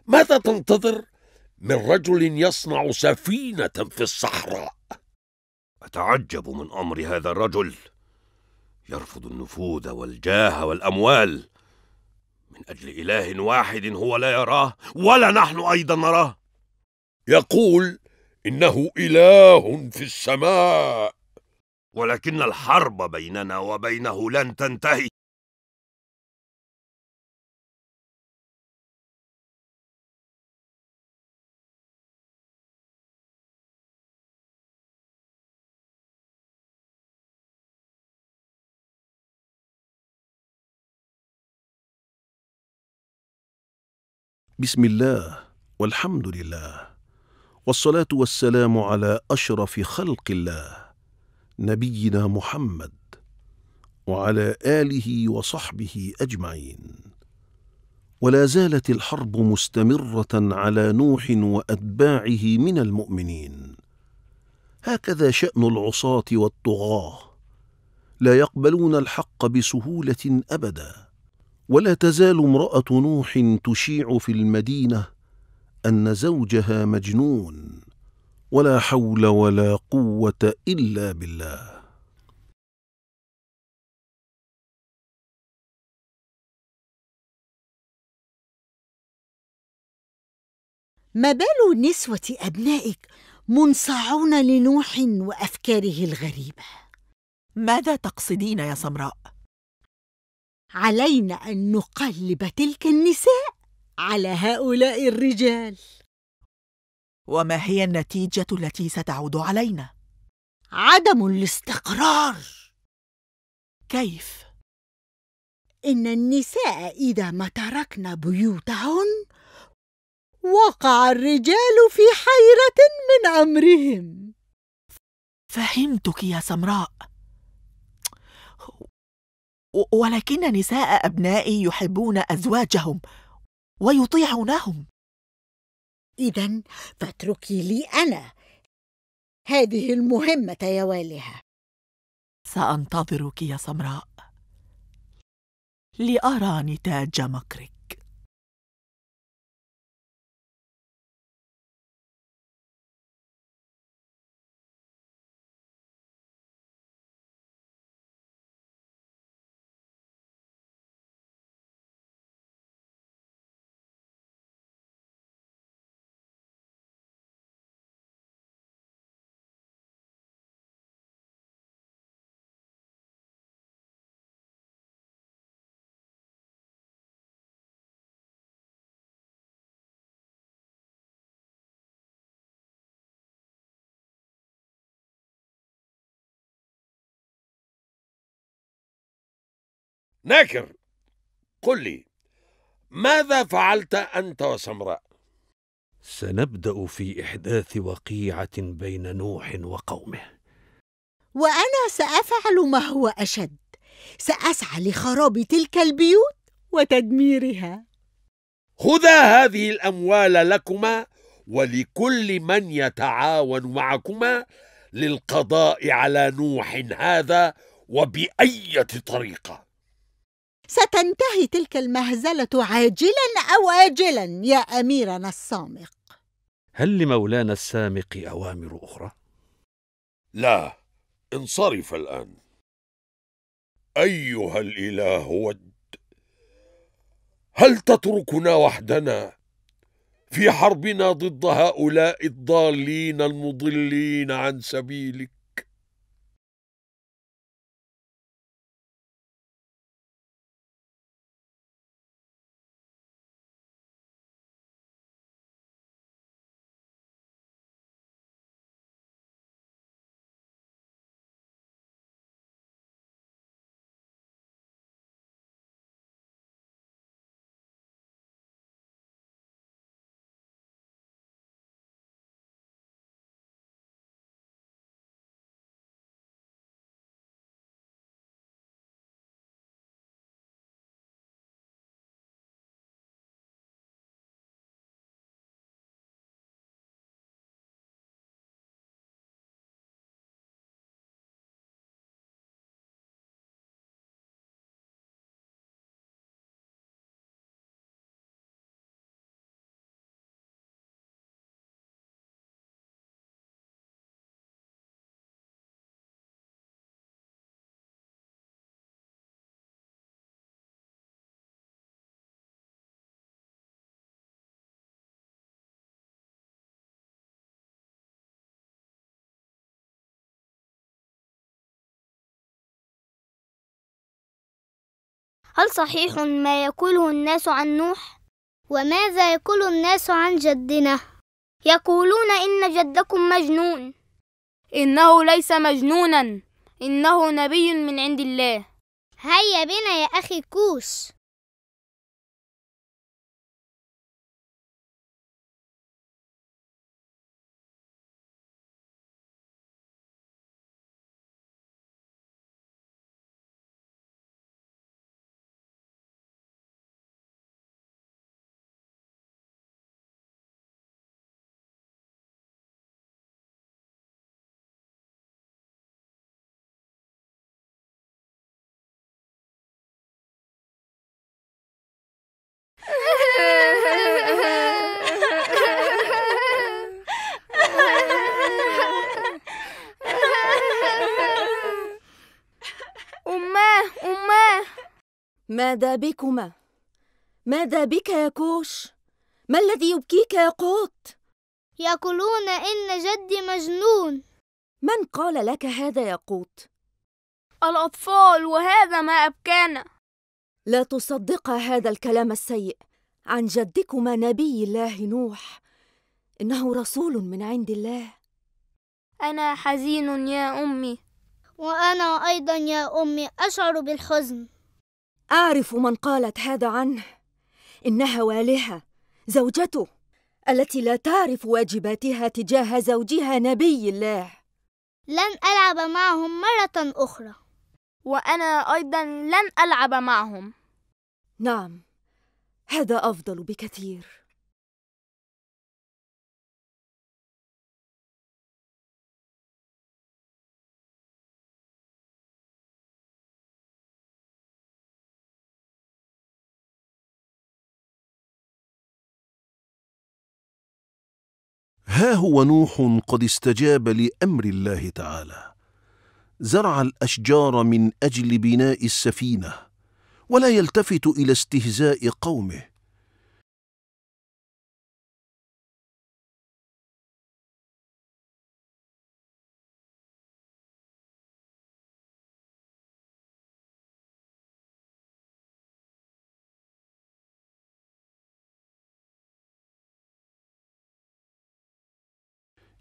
ماذا تنتظر من رجل يصنع سفينة في الصحراء؟ أتعجب من أمر هذا الرجل يرفض النفوذ والجاه والأموال من أجل إله واحد هو لا يراه ولا نحن أيضا نراه يقول انه اله في السماء ولكن الحرب بيننا وبينه لن تنتهي بسم الله والحمد لله والصلاة والسلام على أشرف خلق الله نبينا محمد وعلى آله وصحبه أجمعين ولا زالت الحرب مستمرة على نوح وأتباعه من المؤمنين هكذا شأن العصاة والطغاة لا يقبلون الحق بسهولة أبدا ولا تزال امرأة نوح تشيع في المدينة ان زوجها مجنون ولا حول ولا قوه الا بالله ما بال نسوة أبنائك منصاعون لنوح وأفكاره الغريبة ماذا تقصدين يا سمراء؟ علينا أن نقلب تلك النساء على هؤلاء الرجال وما هي النتيجه التي ستعود علينا عدم الاستقرار كيف ان النساء اذا ما تركن بيوتهن وقع الرجال في حيره من امرهم فهمتك يا سمراء ولكن نساء ابنائي يحبون ازواجهم ويطيعونهم إذا فاتركي لي أنا هذه المهمة يا والهة سأنتظرك يا سمراء لأرى نتاج مكرك ناكر قل لي ماذا فعلت أنت وسمراء؟ سنبدأ في إحداث وقيعة بين نوح وقومه وأنا سأفعل ما هو أشد سأسعى لخراب تلك البيوت وتدميرها خذا هذه الأموال لكما ولكل من يتعاون معكما للقضاء على نوح هذا وبأية طريقة ستنتهي تلك المهزلة عاجلا أو آجلا يا أميرنا السامق هل لمولانا السامق أوامر أخرى؟ لا انصرف الآن أيها الإله ود هل تتركنا وحدنا في حربنا ضد هؤلاء الضالين المضلين عن سبيلك هل صحيح ما يقوله الناس عن نوح وماذا يقول الناس عن جدنا يقولون ان جدكم مجنون انه ليس مجنونا انه نبي من عند الله هيا بنا يا اخي كوش ماذا بكما ماذا بك يا كوش ما الذي يبكيك يا قوط يقولون ان جدي مجنون من قال لك هذا يا قوط الاطفال وهذا ما ابكانا لا تصدق هذا الكلام السيء عن جدكما نبي الله نوح انه رسول من عند الله انا حزين يا امي وانا ايضا يا امي اشعر بالحزن اعرف من قالت هذا عنه انها والهه زوجته التي لا تعرف واجباتها تجاه زوجها نبي الله لن العب معهم مره اخرى وانا ايضا لن العب معهم نعم هذا افضل بكثير ها هو نوح قد استجاب لامر الله تعالى زرع الاشجار من اجل بناء السفينه ولا يلتفت الى استهزاء قومه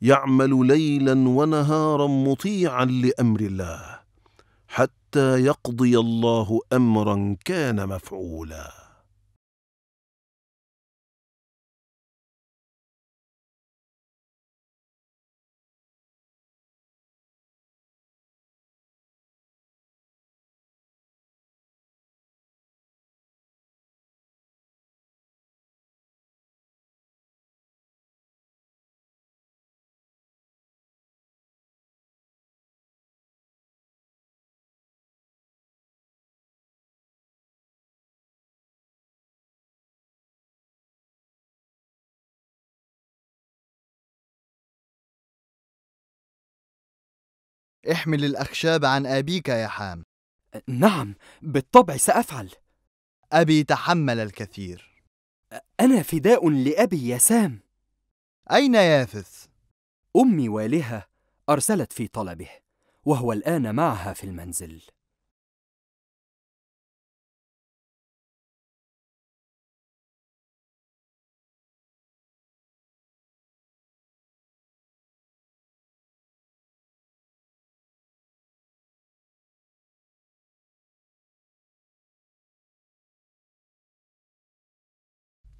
يعمل ليلا ونهارا مطيعا لامر الله حتى يقضي الله امرا كان مفعولا احمل الأخشاب عن أبيك يا حام أه، نعم بالطبع سأفعل أبي تحمل الكثير أه، أنا فداء لأبي يا سام أين يافث؟ أمي والها أرسلت في طلبه وهو الآن معها في المنزل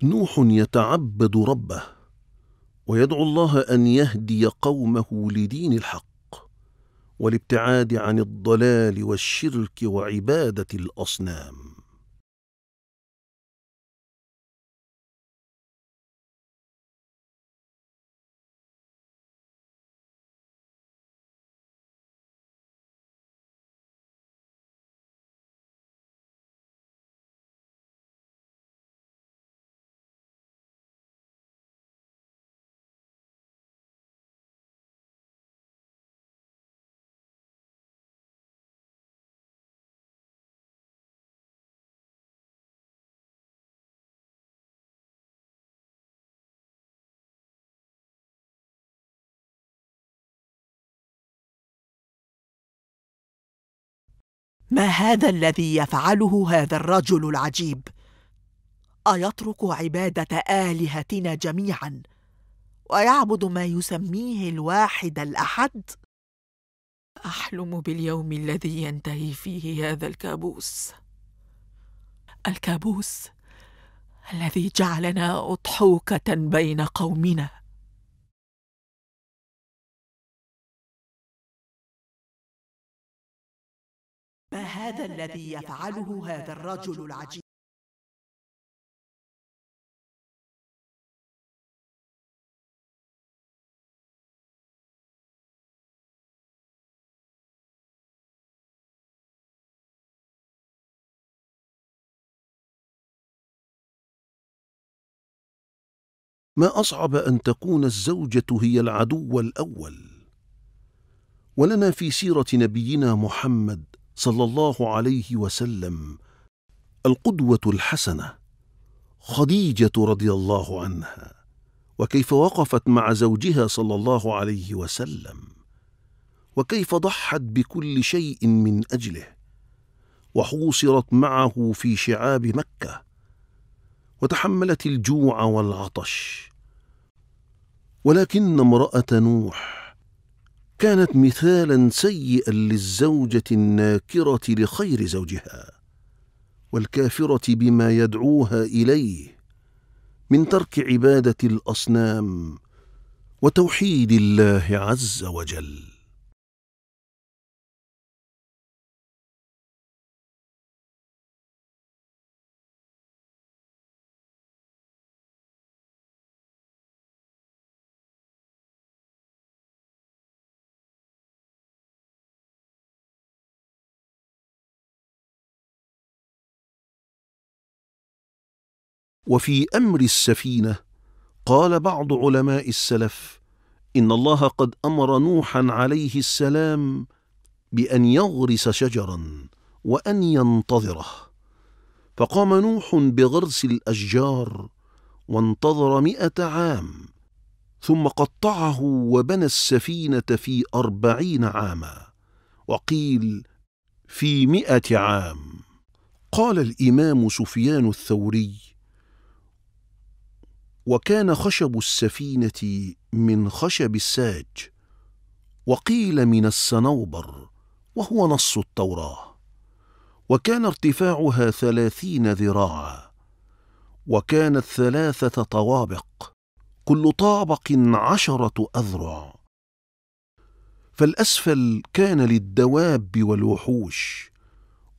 نوح يتعبد ربه ويدعو الله ان يهدي قومه لدين الحق والابتعاد عن الضلال والشرك وعباده الاصنام ما هذا الذي يفعله هذا الرجل العجيب ايترك عباده الهتنا جميعا ويعبد ما يسميه الواحد الاحد احلم باليوم الذي ينتهي فيه هذا الكابوس الكابوس الذي جعلنا اضحوكه بين قومنا ما هذا الذي يفعله هذا الرجل العجيب ما أصعب أن تكون الزوجة هي العدو الأول ولنا في سيرة نبينا محمد صلى الله عليه وسلم القدوه الحسنه خديجه رضي الله عنها وكيف وقفت مع زوجها صلى الله عليه وسلم وكيف ضحت بكل شيء من اجله وحوصرت معه في شعاب مكه وتحملت الجوع والعطش ولكن امراه نوح كانت مثالا سيئا للزوجة الناكرة لخير زوجها والكافرة بما يدعوها إليه من ترك عبادة الأصنام وتوحيد الله عز وجل وفي امر السفينه قال بعض علماء السلف ان الله قد امر نوحا عليه السلام بان يغرس شجرا وان ينتظره فقام نوح بغرس الاشجار وانتظر مئه عام ثم قطعه وبنى السفينه في اربعين عاما وقيل في مئه عام قال الامام سفيان الثوري وكان خشب السفينه من خشب الساج وقيل من الصنوبر وهو نص التوراه وكان ارتفاعها ثلاثين ذراعا وكانت ثلاثه طوابق كل طابق عشره اذرع فالاسفل كان للدواب والوحوش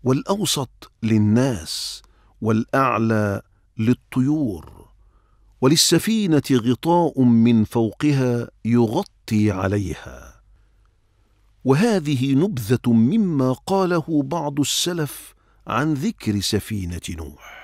والاوسط للناس والاعلى للطيور وللسفينه غطاء من فوقها يغطي عليها وهذه نبذه مما قاله بعض السلف عن ذكر سفينه نوح